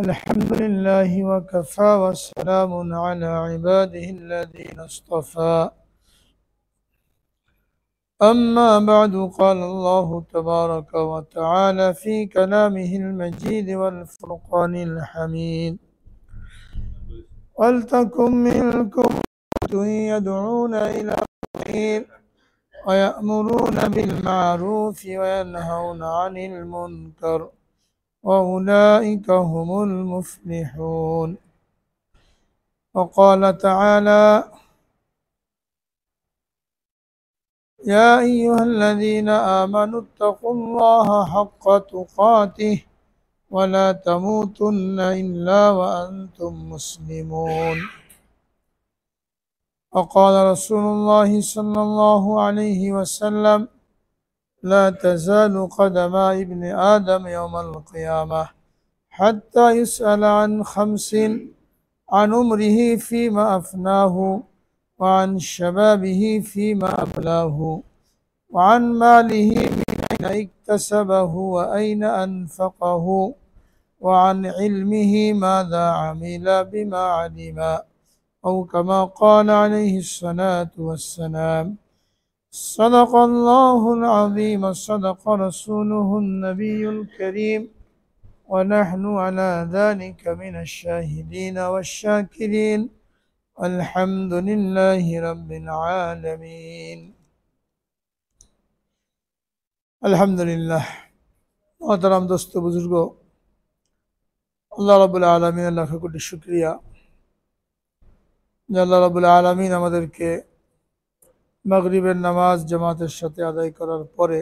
الحمد لله وكفى وسلام على عباده الذين اصطفى أما بعد قال الله تبارك وتعالى في كلامه المجيد والفرقان الحميد ولتكن منكم يدعون إلى الخير ويأمرون بالمعروف وينهون عن المنكر وأولئك هم المفلحون وقال تعالى يا أيها الذين آمنوا اتقوا الله حق تقاته ولا تموتن إلا وأنتم مسلمون وقال رسول الله صلى الله عليه وسلم لا تزال قدم ابن آدم يوم القيامة حتى يسأل عن خمس عن عمره فيما أفناه وعن شبابه فيما أبلاه وعن ماله من أين اكتسبه وأين أنفقه وعن علمه ماذا عمل بما علم أو كما قال عليه الصلاة والسلام صدق الله العظيم صدق رسوله النبي الكريم ونحن على ذلك من الشاهدين والشاكرين الحمد لله رب العالمين الحمد لله محترم دوست بزرگو الله رب العالمين الله كل شكريا الله رب العالمين আলমিন আমাদেরকে মাগরিবের নামাজ জামাতের সাথে আদায় করার পরে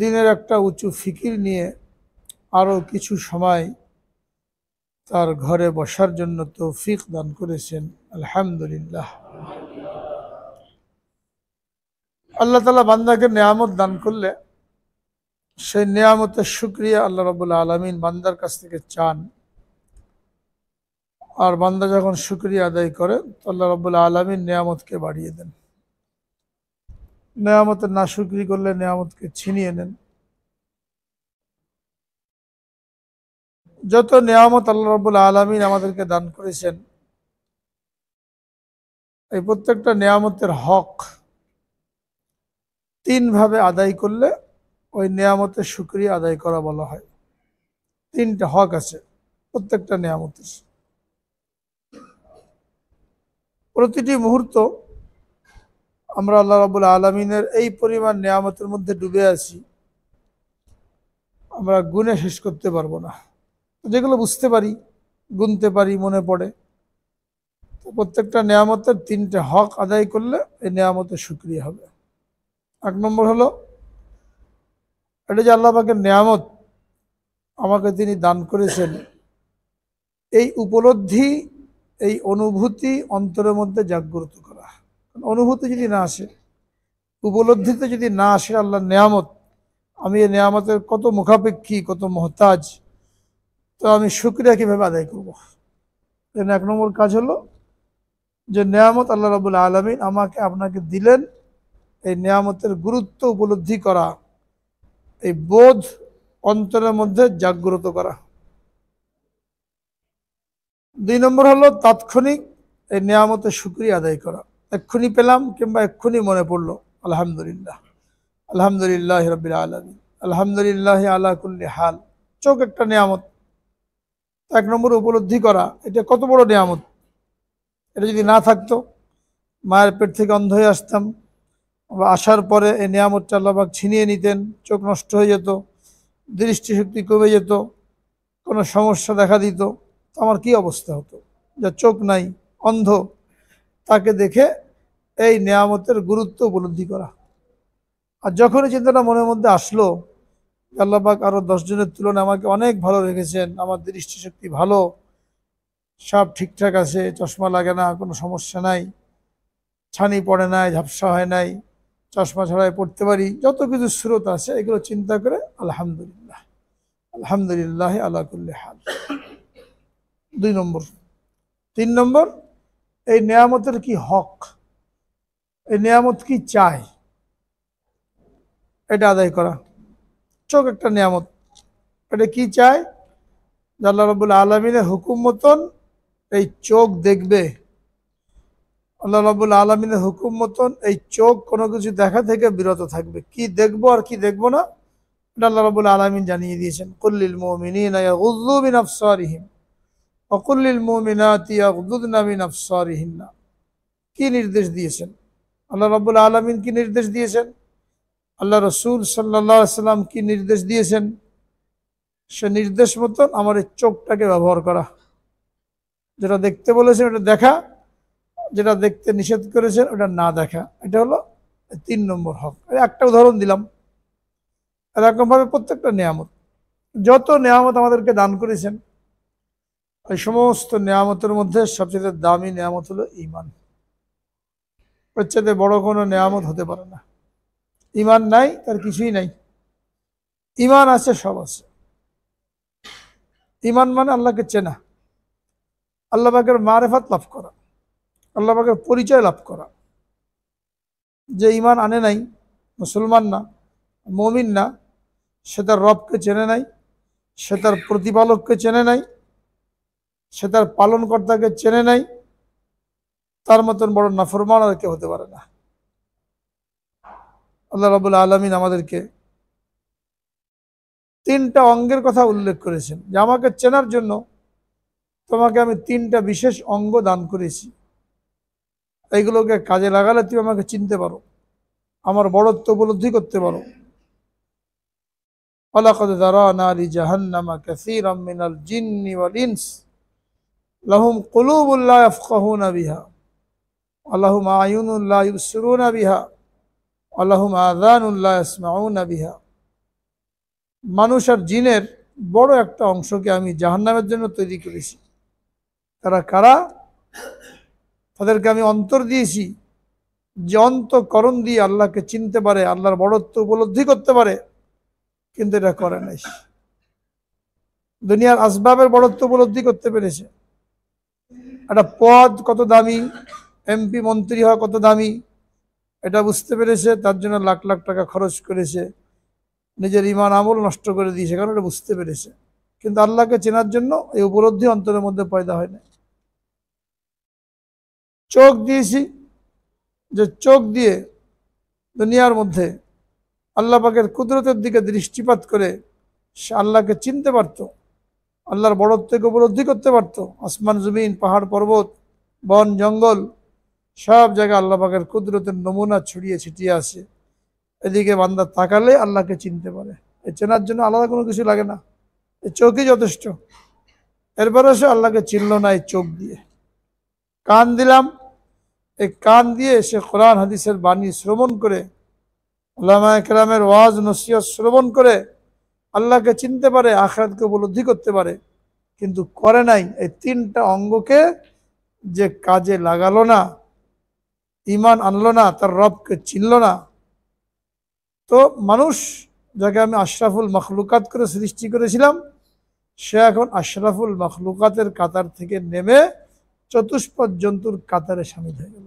দিনের একটা উঁচু ফিকির নিয়ে আরও কিছু সময় তার ঘরে বসার জন্য তৌফিক দান করেছেন আলহামদুলিল্লাহ আল্লাহ তালা বান্দাকে নেয়ামত দান করলে সেই নেয়ামতের শুক্রিয়া আল্লাহ রবুল্লা আলমিন বান্দার কাছ থেকে চান আর বান্দা যখন সুক্রিয়া আদায় করে তো আল্লাহ রব্বুল আলমী নেয়ামতকে বাড়িয়ে দেন নেয়ামতের না সুক্রি করলে নেয়ামতকে ছিনিয়ে নেন যত নেয়ামত আল্লাহ রব্বুল আলমিন আমাদেরকে দান করেছেন এই প্রত্যেকটা নেয়ামতের হক তিনভাবে আদায় করলে ওই নেয়ামতের সুক্রিয়া আদায় করা বলা হয় তিনটা হক আছে প্রত্যেকটা নিয়ামতের প্রতিটি মুহূর্ত আমরা আল্লাহ রাবুল আলমিনের এই পরিমাণ নিয়ামতের মধ্যে ডুবে আছি আমরা গুণে শেষ করতে পারবো না যেগুলো বুঝতে পারি গুনতে পারি মনে পড়ে প্রত্যেকটা নিয়ামতের তিনটে হক আদায় করলে এই নিয়ামতের সুক্রিয়া হবে এক নম্বর হলো এটা যে আল্লাহবাকের নিয়ামত আমাকে তিনি দান করেছেন এই উপলব্ধি এই অনুভূতি অন্তরের মধ্যে জাগ্রত করা অনুভূতি যদি না আসে উপলব্ধিতে যদি না আসে আল্লাহ নেয়ামত আমি এই নেয়ামতের কত মুখাপেক্ষী কত মহতাজ তো আমি শুক্রিয়া কীভাবে আদায় করব এখানে এক নম্বর কাজ হলো যে নেয়ামত আল্লাহ রাবুল আলমিন আমাকে আপনাকে দিলেন এই নেয়ামতের গুরুত্ব উপলব্ধি করা এই বোধ অন্তরের মধ্যে জাগ্রত করা দুই নম্বর হলো তাৎক্ষণিক এই নিয়ামতের সুক্রিয়া আদায় করা এক্ষুনি পেলাম কিংবা এক্ষুনি মনে পড়লো আলহামদুলিল্লাহ আলহামদুলিল্লাহ রবিল আলমিন আলহামদুলিল্লাহ আল্লাহ কুল্লি হাল চোখ একটা নিয়ামত এক নম্বর উপলব্ধি করা এটা কত বড় নিয়ামত এটা যদি না থাকতো মায়ের পেট থেকে অন্ধ হয়ে আসতাম বা আসার পরে এই নিয়ামতটা আল্লাহবাগ ছিনিয়ে নিতেন চোখ নষ্ট হয়ে যেত দৃষ্টিশক্তি কমে যেত কোনো সমস্যা দেখা দিত তো আমার কি অবস্থা হতো যা চোখ নাই অন্ধ তাকে দেখে এই নিয়ামতের গুরুত্ব উপলব্ধি করা আর যখনই চিন্তাটা মনের মধ্যে আসলো আল্লাহবাক আরও দশজনের তুলনায় আমাকে অনেক ভালো রেখেছেন আমার দৃষ্টিশক্তি ভালো সব ঠিকঠাক আছে চশমা লাগে না কোনো সমস্যা নাই ছানি পড়ে নাই ঝাপসা হয় নাই চশমা ছাড়াই পড়তে পারি যত কিছু স্রোত আছে এগুলো চিন্তা করে আলহামদুলিল্লাহ আলহামদুলিল্লাহ আল্লাহ হাল দুই নম্বর তিন নম্বর এই নিয়ামতের কি হক এই নিয়ামত কি চায় এটা আদায় করা চোখ একটা নিয়ামত এটা কি চায় আল্লাহ রবুল আলমিনের হুকুম মতন এই চোখ দেখবে আল্লাহ রবুল আলমিনের হুকুম মতন এই চোখ কোনো কিছু দেখা থেকে বিরত থাকবে কি দেখবো আর কি দেখবো না এটা আল্লাহ রবুল আলমিন জানিয়ে দিয়েছেন কুল্লিল মোমিনিম অকুল্লিল মোমিনাতিয়াবিন কি নির্দেশ দিয়েছেন আল্লাহ রবুল আলমিন কি নির্দেশ দিয়েছেন আল্লাহ রসুল সাল্লাম কি নির্দেশ দিয়েছেন সে নির্দেশ মতন আমার এই চোখটাকে ব্যবহার করা যেটা দেখতে বলেছেন ওটা দেখা যেটা দেখতে নিষেধ করেছেন ওটা না দেখা এটা হলো তিন নম্বর হক একটা উদাহরণ দিলাম এরকমভাবে প্রত্যেকটা নিয়ামত যত নিয়ামত আমাদেরকে দান করেছেন ওই সমস্ত নিয়ামতের মধ্যে সবচেয়ে দামি নিয়ামত হলো ইমান ওর বড় কোনো নিয়ামত হতে পারে না ইমান নাই তার কিছুই নাই ইমান আছে সব আছে ইমান মানে আল্লাহকে চেনা আল্লাহবাকের মারেফাত লাভ করা আল্লাহবাকের পরিচয় লাভ করা যে ইমান আনে নাই মুসলমান না মমিন না সে তার রবকে চেনে নাই সে তার প্রতিপালককে চেনে নাই সে তার পালনকর্তাকে চেনে নাই তার মতন বড় নাফরমান আর কেউ হতে পারে না আল্লাহ রাবুল আলমিন আমাদেরকে তিনটা অঙ্গের কথা উল্লেখ করেছেন যে আমাকে চেনার জন্য তোমাকে আমি তিনটা বিশেষ অঙ্গ দান করেছি এইগুলোকে কাজে লাগালে তুমি আমাকে চিনতে পারো আমার বড়ত্ব উপলব্ধি করতে পারো আল্লাহ দারা নারী জাহান্নামা কাসির আমিনাল জিন্নি ওয়াল ইনস লাহুম কলুবুল্লাহ আফকাহুন বিহা আল্লাহুম আয়ুনুল্লাহ ইউসরুন বিহা আল্লাহুম আদানুল্লাহ ইসমাউন বিহা মানুষ আর জিনের বড় একটা অংশকে আমি জাহান্নামের জন্য তৈরি করেছি তারা কারা তাদেরকে আমি অন্তর দিয়েছি যে অন্তকরণ দিয়ে আল্লাহকে চিনতে পারে আল্লাহর বড়ত্ব উপলব্ধি করতে পারে কিন্তু এটা করে নাই দুনিয়ার আসবাবের বড়ত্ব উপলব্ধি করতে পেরেছে একটা পদ কত দামি এমপি মন্ত্রী হওয়া কত দামি এটা বুঝতে পেরেছে তার জন্য লাখ লাখ টাকা খরচ করেছে নিজের ইমান আমল নষ্ট করে দিয়েছে কারণ এটা বুঝতে পেরেছে কিন্তু আল্লাহকে চেনার জন্য এই উপলব্ধি অন্তরের মধ্যে পয়দা হয় না চোখ দিয়েছি যে চোখ দিয়ে দুনিয়ার মধ্যে আল্লাহ পাকের কুদরতের দিকে দৃষ্টিপাত করে সে আল্লাহকে চিনতে পারতো আল্লাহর বড়ত্বকে উপলব্ধি করতে পারত আসমান জমিন পাহাড় পর্বত বন জঙ্গল সব জায়গায় আল্লাহ পাকের কুদরতের নমুনা ছড়িয়ে ছিটিয়ে আসে এদিকে বান্দা তাকালে আল্লাহকে চিনতে পারে এই চেনার জন্য আলাদা কোনো কিছু লাগে না এই চোখই যথেষ্ট এরপরে সে আল্লাহকে চিনল না এই চোখ দিয়ে কান দিলাম এই কান দিয়ে সে কোরআন হাদিসের বাণী শ্রবণ করে আল্লাহ একরামের ওয়াজ নসিয়ত শ্রবণ করে আল্লাহকে চিনতে পারে আখরাতকে উপলব্ধি করতে পারে কিন্তু করে নাই এই তিনটা অঙ্গকে যে কাজে লাগালো না ইমান আনলো না তার রবকে চিনল না তো মানুষ যাকে আমি আশরাফুল মখলুকাত করে সৃষ্টি করেছিলাম সে এখন আশরাফুল মখলুকাতের কাতার থেকে নেমে চতুষ্পদ জন্তুর কাতারে সামিল হয়ে গেল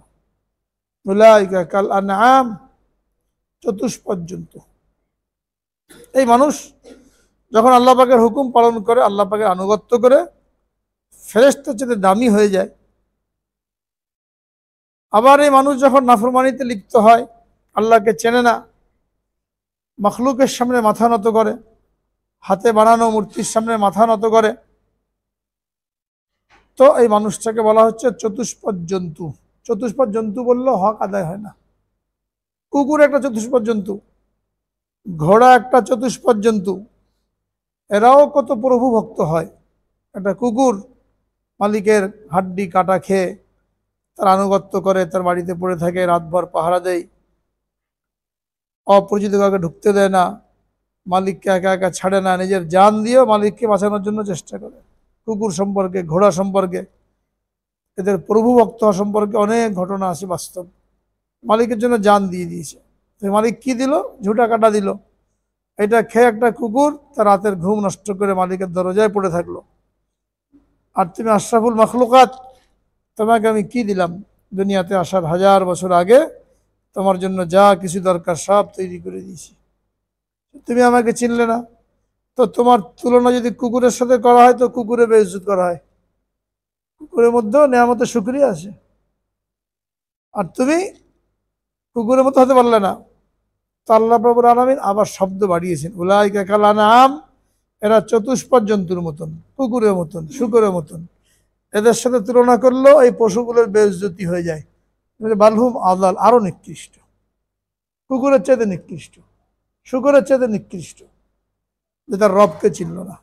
কাল আম চতুষ্পদ জন্তু এই মানুষ যখন আল্লাহ পাকের হুকুম পালন করে আল্লাহ পাকের আনুগত্য করে ফেরেস্তার চেয়ে দামি হয়ে যায় আবার এই মানুষ যখন নাফরমানিতে লিপ্ত হয় আল্লাহকে চেনে না মখলুকের সামনে মাথা নত করে হাতে বানানো মূর্তির সামনে মাথা নত করে তো এই মানুষটাকে বলা হচ্ছে চতুষ্পদ জন্তু চতুষ্পদ জন্তু বললেও হক আদায় হয় না কুকুর একটা চতুষ্পদ জন্তু ঘোড়া একটা চতুষ্পদ জন্তু এরাও কত প্রভু ভক্ত হয় একটা কুকুর মালিকের হাড্ডি কাটা খেয়ে তার আনুগত্য করে তার বাড়িতে পড়ে থাকে রাতভর পাহারা দেয় অপরিচিত কাউকে ঢুকতে দেয় না মালিককে একা একা ছাড়ে না নিজের যান দিয়েও মালিককে বাঁচানোর জন্য চেষ্টা করে কুকুর সম্পর্কে ঘোড়া সম্পর্কে এদের প্রভু ভক্ত সম্পর্কে অনেক ঘটনা আছে বাস্তব মালিকের জন্য যান দিয়ে দিয়েছে মালিক কি দিল ঝুটা কাটা দিল এটা খেয়ে একটা কুকুর তার রাতের ঘুম নষ্ট করে মালিকের দরজায় পড়ে থাকলো আর তুমি আশরাফুল মখলুকাত তোমাকে আমি কি দিলাম দুনিয়াতে আসার হাজার বছর আগে তোমার জন্য যা কিছু দরকার সব তৈরি করে দিয়েছি তুমি আমাকে চিনলে না তো তোমার তুলনা যদি কুকুরের সাথে করা হয় তো কুকুরে বেজুত করা হয় কুকুরের মধ্যেও মতো সুক্রিয়া আছে আর তুমি কুকুরের মতো হতে পারলে না তো আল্লাহ প্রবুর আলমিন আবার শব্দ বাড়িয়েছেন উলাইকা কালা নাম এরা চতুষ্পদ জন্তুর মতন কুকুরের মতন শুকুরের মতন এদের সাথে তুলনা করলেও এই পশুগুলোর বেজ্যোতি হয়ে যায় বালহুম আদাল আরও নিকৃষ্ট কুকুরের চেতে নিকৃষ্ট শুকুরের চেতে নিকৃষ্ট যে তার রবকে চিনল না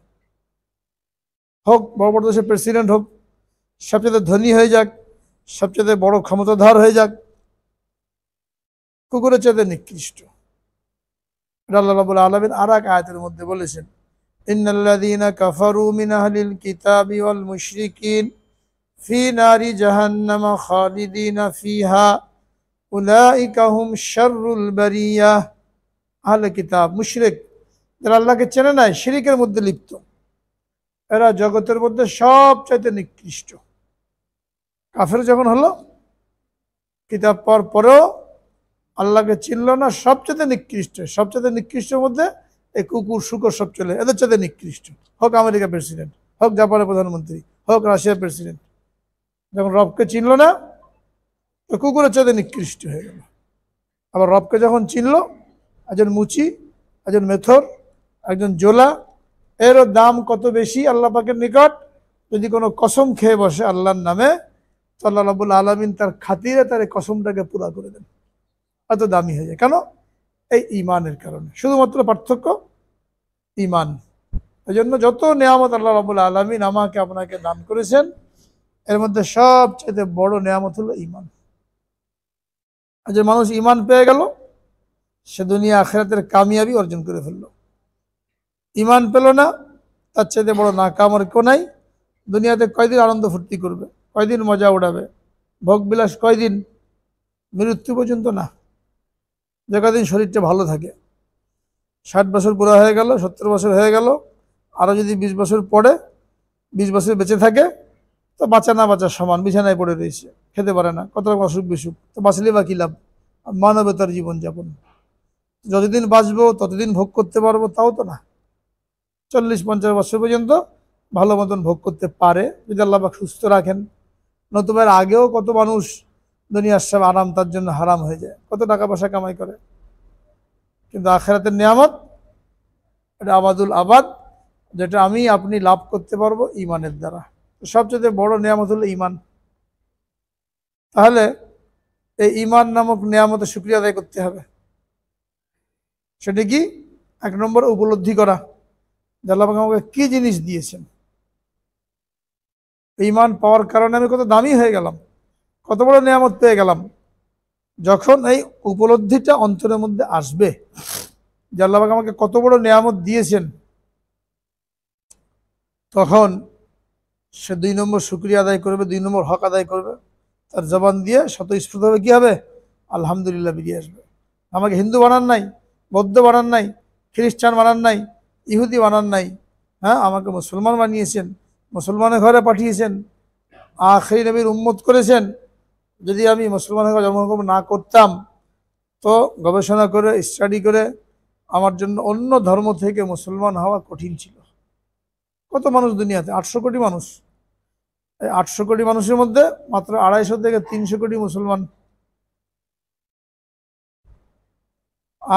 হোক বড় বড় দেশের প্রেসিডেন্ট হোক সবচেয়ে ধনী হয়ে যাক সবচেয়ে বড় ক্ষমতাধার হয়ে যাক কুকুরের চেতে নিকৃষ্ট এটা আল্লাহ রাবুল আলমিন আর এক আয়াতের মধ্যে বলেছেন ইন্নাল্লাদিনা কাফারু মিন আহলিল কিতাবি মুশরিকিন ফি নারি জাহান্নামা খালিদিনা ফিহা উলাইকা হুম শাররুল বারিয়া আহলে কিতাব মুশরিক যারা আল্লাহকে চেনে শিরিকের মধ্যে লিপ্ত এরা জগতের মধ্যে সব চাইতে নিকৃষ্ট কাফের যখন হলো কিতাব পর পরেও আল্লাহকে চিনল না সবচেয়ে নিকৃষ্ট সবচেয়ে নিকৃষ্টের মধ্যে এই কুকুর শুকর সব চলে এদের চাইতে নিকৃষ্ট হোক আমেরিকা প্রেসিডেন্ট হোক জাপানের প্রধানমন্ত্রী হোক রাশিয়ার প্রেসিডেন্ট যখন রবকে চিনল না তো কুকুরের চাতে নিকৃষ্ট হয়ে গেল আবার রবকে যখন চিনল একজন মুচি একজন মেথর একজন জোলা এরও দাম কত বেশি আল্লাহ পাকের নিকট যদি কোনো কসম খেয়ে বসে আল্লাহর নামে তো আল্লাহ রাবুল আলমিন তার খাতিরে তার এই কসমটাকে পুরা করে দেন এত দামি হয়ে যায় কেন এই ইমানের কারণে শুধুমাত্র পার্থক্য ইমান এই জন্য যত নিয়ামত আল্লাহ রবুল আলমিন আমাকে আপনাকে দান করেছেন এর মধ্যে সবচেয়ে বড় নিয়ামত হলো ইমান যে মানুষ ইমান পেয়ে গেল সে দুনিয়া আখেরাতের কামিয়াবি অর্জন করে ফেললো ইমান পেল না তার চাইতে বড় না কামর কেউ নাই দুনিয়াতে কয়দিন আনন্দ ফুর্তি করবে কয়দিন মজা উড়াবে ভোগবিলাস কয়দিন মৃত্যু পর্যন্ত না যে কদিন শরীরটা ভালো থাকে ষাট বছর পুরো হয়ে গেল সত্তর বছর হয়ে গেল আরও যদি বিশ বছর পরে বিশ বছর বেঁচে থাকে তো বাঁচা না বাঁচার সমান বিছানায় পড়ে রয়েছে খেতে পারে না কত রকম অসুখ বিসুখ তো বাঁচলে বা কী লাভ মানবতার জীবনযাপন যতদিন বাঁচবো ততদিন ভোগ করতে পারবো তাও তো না চল্লিশ পঞ্চাশ বছর পর্যন্ত ভালো মতন ভোগ করতে পারে যদি আল্লাহ সুস্থ রাখেন নতুবার আগেও কত মানুষ দুনিয়ার সব আরাম তার জন্য হারাম হয়ে যায় কত টাকা পয়সা কামাই করে কিন্তু আখেরাতের নিয়ামত এটা আবাদুল আবাদ যেটা আমি আপনি লাভ করতে পারবো ইমানের দ্বারা সবচেয়ে বড় নিয়ামত হলো ইমান তাহলে এই ইমান নামক নিয়ামতের সুক্রিয় আদায় করতে হবে সেটা কি এক নম্বর উপলব্ধি করা জাল্লাবাগ আমাকে কী জিনিস দিয়েছেন ইমান পাওয়ার কারণে আমি কত দামি হয়ে গেলাম কত বড় নিয়ামত পেয়ে গেলাম যখন এই উপলব্ধিটা অন্তরের মধ্যে আসবে যে আল্লাহ আমাকে কত বড় নিয়ামত দিয়েছেন তখন সে দুই নম্বর শুক্রিয়া আদায় করবে দুই নম্বর হক আদায় করবে তার জবান দিয়ে স্বতঃস্ফূর্তভাবে কী হবে আলহামদুলিল্লাহ বেরিয়ে আসবে আমাকে হিন্দু বানান নাই বৌদ্ধ বানান নাই খ্রিস্টান বানান নাই ইহুদি বানান নাই হ্যাঁ আমাকে মুসলমান বানিয়েছেন মুসলমানের ঘরে পাঠিয়েছেন আখরি নবীর উম্মত করেছেন যদি আমি মুসলমান হয়ে জন্মগ্রহণ না করতাম তো গবেষণা করে স্টাডি করে আমার জন্য অন্য ধর্ম থেকে মুসলমান হওয়া কঠিন ছিল কত মানুষ দুনিয়াতে আটশো কোটি মানুষ এই আটশো কোটি মানুষের মধ্যে মাত্র আড়াইশো থেকে তিনশো কোটি মুসলমান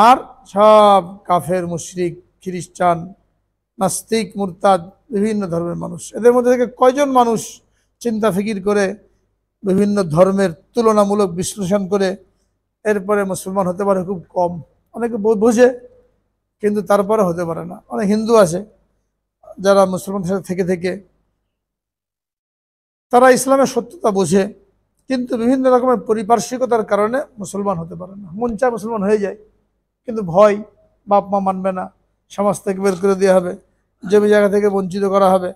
আর সব কাফের মুশ্রিক খ্রিস্টান নাস্তিক মুরতাদ বিভিন্ন ধর্মের মানুষ এদের মধ্যে থেকে কয়জন মানুষ চিন্তা ফিকির করে বিভিন্ন ধর্মের তুলনামূলক বিশ্লেষণ করে এরপরে মুসলমান হতে পারে খুব কম অনেকে বোঝে কিন্তু তারপরে হতে পারে না অনেক হিন্দু আছে যারা মুসলমান সাথে থেকে থেকে তারা ইসলামের সত্যতা বোঝে কিন্তু বিভিন্ন রকমের পরিপার্শ্বিকতার কারণে মুসলমান হতে পারে না মন চায় মুসলমান হয়ে যায় কিন্তু ভয় বাপ মা মানবে না সমাজ থেকে বের করে দেওয়া হবে জমি জায়গা থেকে বঞ্চিত করা হবে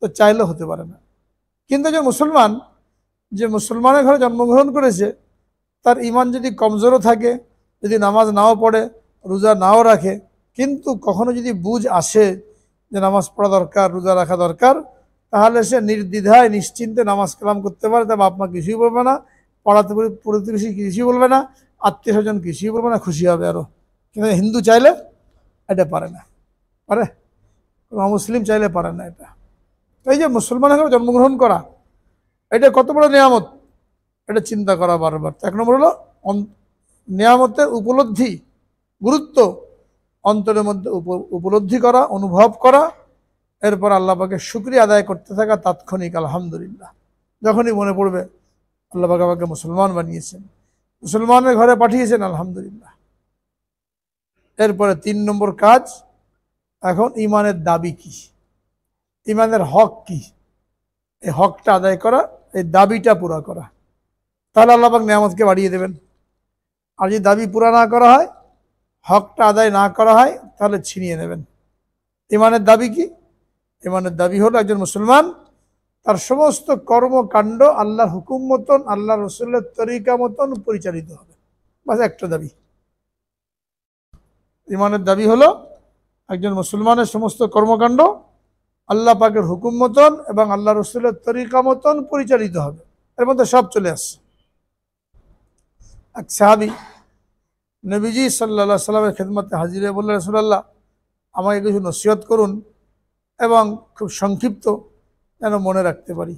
তো চাইলেও হতে পারে না কিন্তু যে মুসলমান যে মুসলমানের ঘরে জন্মগ্রহণ করেছে তার ইমান যদি কমজোরও থাকে যদি নামাজ নাও পড়ে রোজা নাও রাখে কিন্তু কখনো যদি বুঝ আসে যে নামাজ পড়া দরকার রোজা রাখা দরকার তাহলে সে নির্দ্বিধায় নিশ্চিন্তে নামাজ কালাম করতে পারে তার বাপ মা কিছুই বলবে না পড়ি প্রতিবেশী কিছুই বলবে না আত্মীয় স্বজন কিছুই বলবে না খুশি হবে আরও কিন্তু হিন্দু চাইলে এটা পারে না পারে মুসলিম চাইলে পারে না এটা এই যে মুসলমানের ঘরে জন্মগ্রহণ করা এটা কত বড় নিয়ামত এটা চিন্তা করা বারবার এক নম্বর হলো নিয়ামতের উপলব্ধি গুরুত্ব অন্তরের মধ্যে উপলব্ধি করা অনুভব করা এরপর আল্লাপাকে শুক্রিয়া আদায় করতে থাকা তাৎক্ষণিক আলহামদুলিল্লাহ যখনই মনে পড়বে আল্লাপাকে আমাকে মুসলমান বানিয়েছেন মুসলমানের ঘরে পাঠিয়েছেন আলহামদুলিল্লাহ এরপরে তিন নম্বর কাজ এখন ইমানের দাবি কি ইমানের হক কী এই হকটা আদায় করা এই দাবিটা পুরা করা তাহলে আল্লাহবাক নিয়ামতকে বাড়িয়ে দেবেন আর যদি দাবি পুরা না করা হয় হকটা আদায় না করা হয় তাহলে ছিনিয়ে নেবেন ইমানের দাবি কি ইমানের দাবি হলো একজন মুসলমান তার সমস্ত কর্মকাণ্ড আল্লাহর হুকুম মতন আল্লাহ রসুল্লের তরিকা মতন পরিচালিত হবে বাস একটা দাবি ইমানের দাবি হলো একজন মুসলমানের সমস্ত কর্মকাণ্ড আল্লাহ পাকের হুকুম মতন এবং আল্লাহ রসুলের তরিকা মতন পরিচালিত হবে এর মধ্যে সব চলে আসছে এক সাহাবি নবীজি সাল্লা সাল্লামের খেদমতে হাজিরে বললেন রসুলাল্লাহ আমাকে কিছু নসিহত করুন এবং খুব সংক্ষিপ্ত যেন মনে রাখতে পারি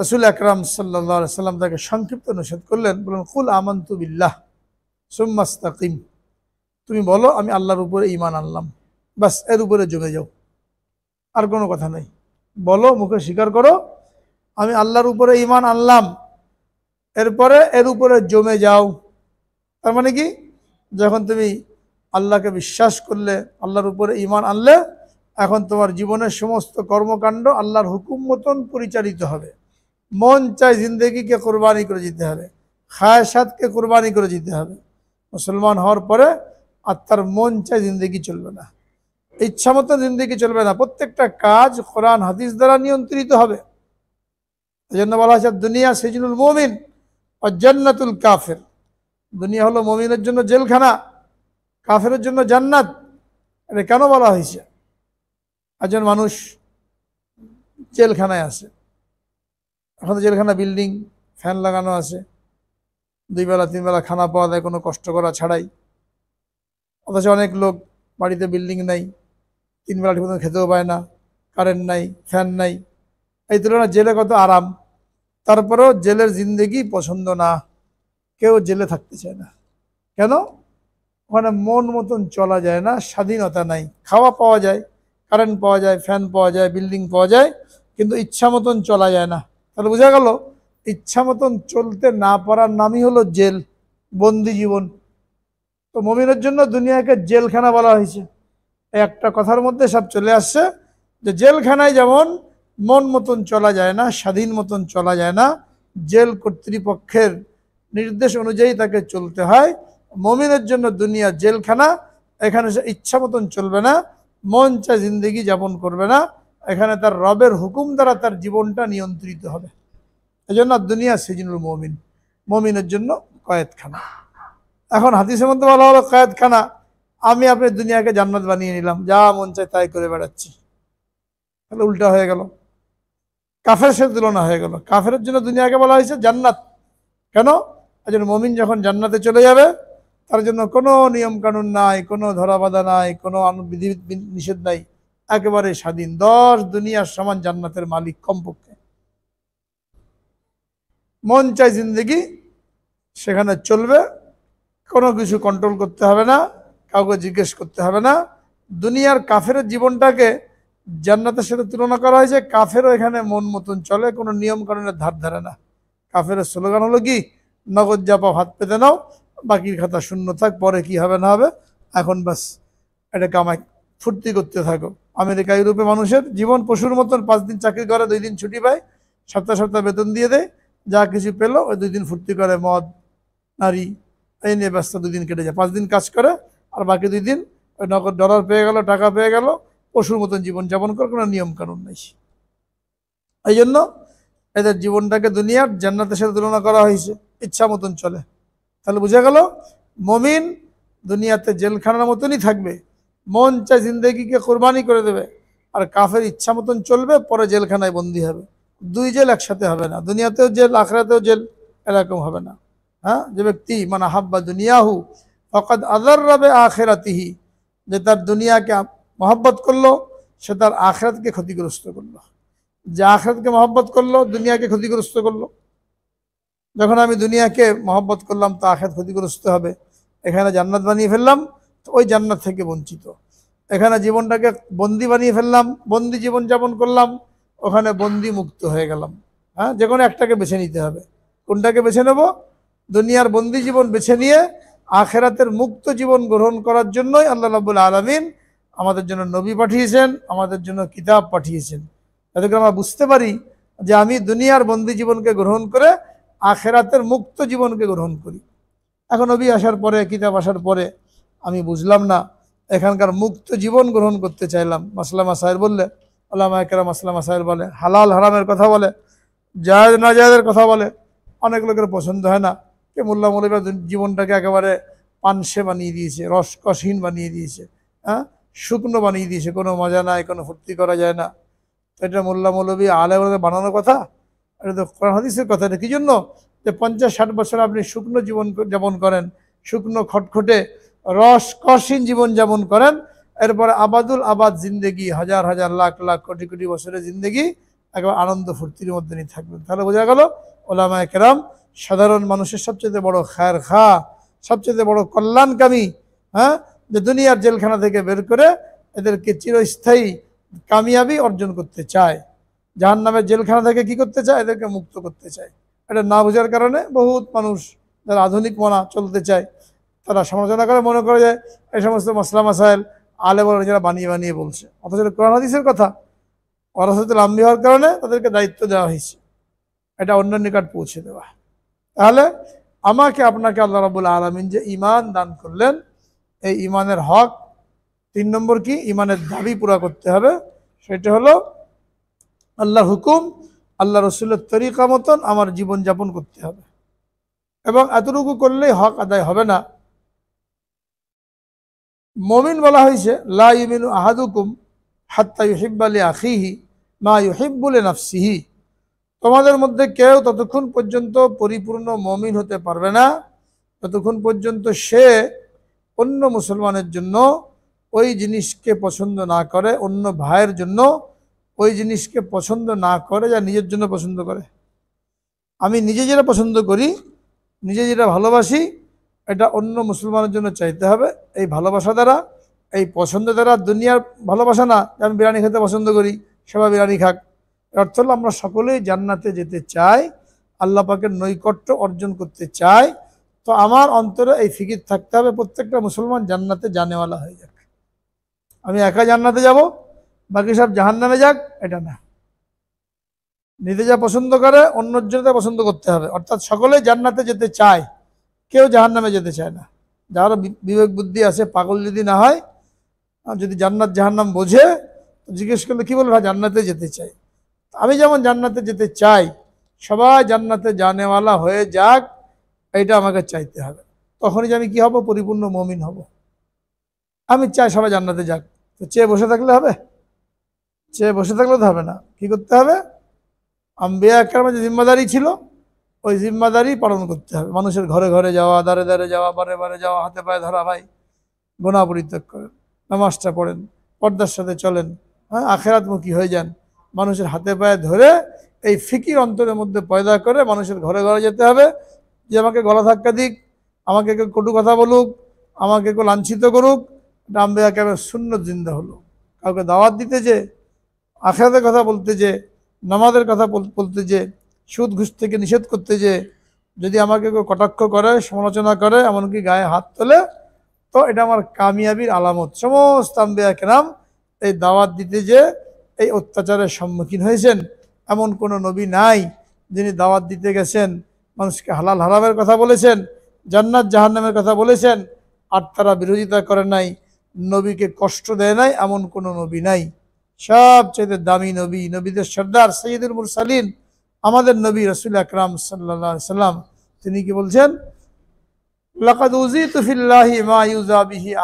রসুল আকরাম সাল্লা সাল্লাম তাকে সংক্ষিপ্ত নসিহত করলেন বললেন কুল আমন্ত বিল্লাহ সুম্মাস্তাকিম তুমি বলো আমি আল্লাহর উপরে ইমান আনলাম বাস এর উপরে জমে যাও আর কোনো কথা নাই বলো মুখে স্বীকার করো আমি আল্লাহর উপরে ইমান আনলাম এরপরে এর উপরে জমে যাও তার মানে কি যখন তুমি আল্লাহকে বিশ্বাস করলে আল্লাহর উপরে ইমান আনলে এখন তোমার জীবনের সমস্ত কর্মকাণ্ড আল্লাহর হুকুম মতন পরিচালিত হবে মন চায় জিন্দগিকে কোরবানি করে যেতে হবে খায়সাদকে কোরবানি করে যেতে হবে মুসলমান হওয়ার পরে আত্মার মন চায় জিন্দগি চলবে না ইচ্ছা মতো জিন্দিগি চলবে না প্রত্যেকটা কাজ কোরআন হাদিস দ্বারা নিয়ন্ত্রিত হবে এই জন্য বলা হয়েছে দুনিয়া সিজনুল মমিন অজান্নাতুল কাফের দুনিয়া হলো মমিনের জন্য জেলখানা কাফের জন্য জান্নাত এটা কেন বলা হয়েছে একজন মানুষ জেলখানায় আছে এখন জেলখানা বিল্ডিং ফ্যান লাগানো আছে দুই বেলা তিন বেলা খানা পাওয়া দেয় কোনো কষ্ট করা ছাড়াই অথচ অনেক লোক বাড়িতে বিল্ডিং নাই তিনবেলা ঠিক মতো খেতেও পায় না কারেন্ট নাই ফ্যান নাই এই তুলনায় জেলে কত আরাম তারপরেও জেলের জিন্দেগি পছন্দ না কেউ জেলে থাকতে চায় না কেন ওখানে মন মতন চলা যায় না স্বাধীনতা নাই খাওয়া পাওয়া যায় কারেন্ট পাওয়া যায় ফ্যান পাওয়া যায় বিল্ডিং পাওয়া যায় কিন্তু ইচ্ছা মতন চলা যায় না তাহলে বোঝা গেল ইচ্ছা মতন চলতে না পারার নামই হলো জেল বন্দি জীবন তো মমিনের জন্য দুনিয়াকে জেলখানা বলা হয়েছে একটা কথার মধ্যে সব চলে আসছে যে জেলখানায় যেমন মন মতন চলা যায় না স্বাধীন মতন চলা যায় না জেল কর্তৃপক্ষের নির্দেশ অনুযায়ী তাকে চলতে হয় মমিনের জন্য দুনিয়া জেলখানা এখানে সে ইচ্ছা মতন চলবে না মন চা জিন্দগি যাপন করবে না এখানে তার রবের হুকুম দ্বারা তার জীবনটা নিয়ন্ত্রিত হবে এই জন্য দুনিয়া সিজনুল মমিন মমিনের জন্য কয়েদখানা এখন হাতিসের মধ্যে বলা হলো কয়েদখানা আমি আপনার দুনিয়াকে জান্নাত বানিয়ে নিলাম যা মন চায় তাই করে বেড়াচ্ছি তাহলে উল্টা হয়ে গেল কাফের সাথে তুলনা হয়ে গেল কাফের জন্য দুনিয়াকে বলা হয়েছে জান্নাত কেন একজন মমিন যখন জান্নাতে চলে যাবে তার জন্য কোনো নিয়ম কানুন নাই কোনো ধরাবাধা নাই কোনো বিধি নিষেধ নাই একেবারে স্বাধীন দশ দুনিয়ার সমান জান্নাতের মালিক কমপক্ষে মন চাই জিন্দগি সেখানে চলবে কোনো কিছু কন্ট্রোল করতে হবে না কাউকে জিজ্ঞেস করতে হবে না দুনিয়ার কাফের জীবনটাকে জান্নাতের সাথে তুলনা করা হয়েছে কাফেরও এখানে মন মতন চলে কোনো নিয়ম কারণে ধার ধারে না কাফের স্লোগান হলো কি নগদ জাপা হাত পেতে নাও বাকির খাতা শূন্য থাক পরে কি হবে না হবে এখন বাস এটা কামাই ফুর্তি করতে থাকো আমেরিকা ইউরোপে মানুষের জীবন পশুর মতন পাঁচ দিন চাকরি করে দুই দিন ছুটি পায় সপ্তাহ সপ্তাহ বেতন দিয়ে দেয় যা কিছু পেলো ওই দুই দিন ফুর্তি করে মদ নারী এই নিয়ে ব্যস্ত দুদিন কেটে যায় পাঁচ দিন কাজ করে আর বাকি দুই দিন ওই নগদ ডলার পেয়ে গেল টাকা পেয়ে গেল পশুর মতন জীবন যাপন করার কোনো নিয়ম কানুন নেই এই জন্য এদের জীবনটাকে দুনিয়ার জান্নাতের সাথে তুলনা করা হয়েছে ইচ্ছা মতন চলে তাহলে বোঝা গেল মমিন দুনিয়াতে জেলখানার মতনই থাকবে মন চাই জিন্দগিকে কোরবানি করে দেবে আর কাফের ইচ্ছা মতন চলবে পরে জেলখানায় বন্দি হবে দুই জেল একসাথে হবে না দুনিয়াতেও জেল আখড়াতেও জেল এরকম হবে না হ্যাঁ যে ব্যক্তি মানে হাব্বা দুনিয়াহু ফকদ আজার রবে আখেরাতিহি যে তার দুনিয়াকে মহব্বত করলো সে তার আখরাতকে ক্ষতিগ্রস্ত করলো যে আখরাতকে মহব্বত করলো দুনিয়াকে ক্ষতিগ্রস্ত করলো যখন আমি দুনিয়াকে মহব্বত করলাম তো আখেরাত ক্ষতিগ্রস্ত হবে এখানে জান্নাত বানিয়ে ফেললাম তো ওই জান্নাত থেকে বঞ্চিত এখানে জীবনটাকে বন্দি বানিয়ে ফেললাম বন্দি জীবন যাপন করলাম ওখানে বন্দি মুক্ত হয়ে গেলাম হ্যাঁ যে কোনো একটাকে বেছে নিতে হবে কোনটাকে বেছে নেব দুনিয়ার বন্দি জীবন বেছে নিয়ে আখেরাতের মুক্ত জীবন গ্রহণ করার জন্যই আল্লাহ রাবুল আলমিন আমাদের জন্য নবী পাঠিয়েছেন আমাদের জন্য কিতাব পাঠিয়েছেন তাদেরকে আমরা বুঝতে পারি যে আমি দুনিয়ার বন্দী জীবনকে গ্রহণ করে আখেরাতের মুক্ত জীবনকে গ্রহণ করি এখন নবী আসার পরে কিতাব আসার পরে আমি বুঝলাম না এখানকার মুক্ত জীবন গ্রহণ করতে চাইলাম মাসলামা সাহেব বললে আল্লাহ একরাম মাসলামা সাহেব বলে হালাল হারামের কথা বলে জায়দ না জায়দের কথা বলে অনেক লোকের পছন্দ হয় না যে মোল্লা মৌলবীরা জীবনটাকে একেবারে পানসে বানিয়ে দিয়েছে রসকসহীন বানিয়ে দিয়েছে হ্যাঁ শুকনো বানিয়ে দিয়েছে কোনো মজা নাই কোনো ফুর্তি করা যায় না তো এটা মোল্লা মৌলবী আলেমরা বানানোর কথা এটা তো কোরআন হাদিসের কথা এটা কী জন্য যে পঞ্চাশ ষাট বছর আপনি শুকনো জীবন যাপন করেন শুকনো খটখটে রসকসীন জীবন যাপন করেন এরপরে আবাদুল আবাদ জিন্দেগি হাজার হাজার লাখ লাখ কোটি কোটি বছরের জিন্দেগি একবার আনন্দ ফুর্তির মধ্যে নিয়ে থাকবেন তাহলে বোঝা গেল ওলামায় কেরাম সাধারণ মানুষের সবচেয়ে বড় খায়ের খা সবচেয়ে বড় কল্যাণকামী হ্যাঁ যে দুনিয়ার জেলখানা থেকে বের করে এদেরকে চিরস্থায়ী কামিয়াবি অর্জন করতে চায় যাহার নামে জেলখানা থেকে কি করতে চায় এদেরকে মুক্ত করতে চায় এটা না বোঝার কারণে বহুত মানুষ যারা আধুনিক মনা চলতে চায় তারা সমালোচনা করে মনে করে যে এই সমস্ত মশলা মশাইল আলে বলে যারা বানিয়ে বানিয়ে বলছে অথচ কোরআন হাদিসের কথা অরাসতুল আম্বি হওয়ার কারণে তাদেরকে দায়িত্ব দেওয়া হয়েছে এটা অন্যের নিকট পৌঁছে দেওয়া তাহলে আমাকে আপনাকে আল্লাহ রাবুল আলমিন যে ইমান দান করলেন এই ইমানের হক তিন নম্বর কি ইমানের দাবি পুরা করতে হবে সেটা হলো আল্লাহর হুকুম আল্লাহ রসুলের তরিকা মতন আমার জীবনযাপন করতে হবে এবং এতটুকু করলেই হক আদায় হবে না মমিন বলা হয়েছে লা ইমিনু আহাদুকুম হাত্তা ইহিব্বালি আখিহি মা ইহিব্বুলে নাফসিহি তোমাদের মধ্যে কেউ ততক্ষণ পর্যন্ত পরিপূর্ণ মমিন হতে পারবে না ততক্ষণ পর্যন্ত সে অন্য মুসলমানের জন্য ওই জিনিসকে পছন্দ না করে অন্য ভাইয়ের জন্য ওই জিনিসকে পছন্দ না করে যা নিজের জন্য পছন্দ করে আমি নিজে যেটা পছন্দ করি নিজে যেটা ভালোবাসি এটা অন্য মুসলমানের জন্য চাইতে হবে এই ভালোবাসা দ্বারা এই পছন্দ দ্বারা দুনিয়ার ভালোবাসা না আমি বিরিয়ানি খেতে পছন্দ করি সেবা বিরিয়ানি খাক অর্থ হলো আমরা সকলেই জান্নাতে যেতে চাই আল্লাহ পাকের নৈকট্য অর্জন করতে চাই তো আমার অন্তরে এই ফিকির থাকতে হবে প্রত্যেকটা মুসলমান জান্নাতে জানেওয়ালা হয়ে যাক আমি একা জান্নাতে যাব বাকি সব জাহান নামে যাক এটা না নিজে যা পছন্দ করে অন্যজনকে পছন্দ করতে হবে অর্থাৎ সকলে জান্নাতে যেতে চায় কেউ জাহান নামে যেতে চায় না যার বিবেক বুদ্ধি আছে পাগল যদি না হয় যদি জান্নাত জাহান্নাম বোঝে জিজ্ঞেস করলে কী বলবে জান্নাতে যেতে চাই আমি যেমন জান্নাতে যেতে চাই সবাই জান্নাতে জানেওয়ালা হয়ে যাক এটা আমাকে চাইতে হবে তখনই যে আমি কি হব পরিপূর্ণ মমিন হব আমি চাই সবাই জান্নাতে যাক তো চেয়ে বসে থাকলে হবে চেয়ে বসে থাকলে তো হবে না কি করতে হবে আম্বিয়া একরামে যে জিম্মাদারি ছিল ওই জিম্মাদারি পালন করতে হবে মানুষের ঘরে ঘরে যাওয়া দারে দারে যাওয়া বারে বারে যাওয়া হাতে পায়ে ধরা ভাই গোনা পরিত্যাগ করেন নামাজটা পড়েন পর্দার সাথে চলেন হ্যাঁ আখেরাতমুখী হয়ে যান মানুষের হাতে পায়ে ধরে এই ফিকির অন্তরের মধ্যে পয়দা করে মানুষের ঘরে ঘরে যেতে হবে যে আমাকে গলা ধাক্কা দিক আমাকে কেউ কটু কথা বলুক আমাকে কেউ লাঞ্ছিত করুক এটা দেওয়া ক্যামের শূন্য জিন্দা হলো কাউকে দাওয়াত দিতে যে আখেরাতের কথা বলতে যে নামাজের কথা বলতে যে সুদ ঘুষ থেকে নিষেধ করতে যে যদি আমাকে কেউ কটাক্ষ করে সমালোচনা করে এমনকি গায়ে হাত তোলে তো এটা আমার কামিয়াবির আলামত সমস্ত আম্বেয়া কেরাম এই দাওয়াত দিতে যে এই অত্যাচারের সম্মুখীন হয়েছেন এমন কোনো নবী নাই যিনি দাওয়াত দিতে গেছেন মানুষকে হালাল হারামের কথা বলেছেন জান্নাত জাহান্নামের কথা বলেছেন আর তারা বিরোধিতা করে নাই নবীকে কষ্ট দেয় নাই এমন কোনো নবী নাই সবচেয়ে দামি নবী নবীদের সর্দার সৈয়দুল মুরসালিন আমাদের নবী রসুল আকরাম সাল্লা সাল্লাম তিনি কি বলছেন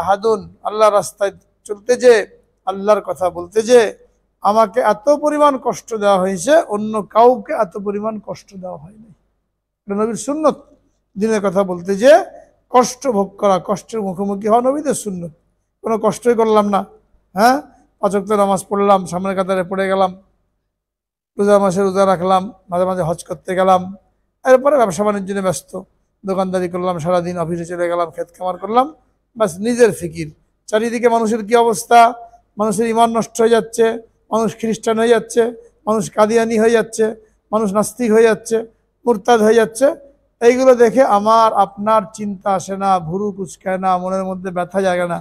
আহাদুন আল্লাহ রাস্তায় চলতে যে আল্লাহর কথা বলতে যে আমাকে এত পরিমাণ কষ্ট দেওয়া হয়েছে অন্য কাউকে এত পরিমাণ কষ্ট দেওয়া হয়নি নবীর সুন্নত দিনের কথা বলতে যে কষ্ট ভোগ করা কষ্টের মুখোমুখি হওয়া নবীদের সুন্নত কোনো কষ্টই করলাম না হ্যাঁ পাচক্ত নামাজ পড়লাম সামনের কাতারে পড়ে গেলাম রোজা মাসে রোজা রাখলাম মাঝে মাঝে হজ করতে গেলাম এরপরে ব্যবসা বাণিজ্য নিয়ে ব্যস্ত দোকানদারি করলাম সারাদিন অফিসে চলে গেলাম খেত খামার করলাম বাস নিজের ফিকির চারিদিকে মানুষের কি অবস্থা মানুষের ইমান নষ্ট হয়ে যাচ্ছে মানুষ খ্রিস্টান হয়ে যাচ্ছে মানুষ কাদিয়ানি হয়ে যাচ্ছে মানুষ নাস্তিক হয়ে যাচ্ছে মুরতাদ হয়ে যাচ্ছে এইগুলো দেখে আমার আপনার চিন্তা আসে না ভুরু কুচকায় না মনের মধ্যে ব্যথা জাগে না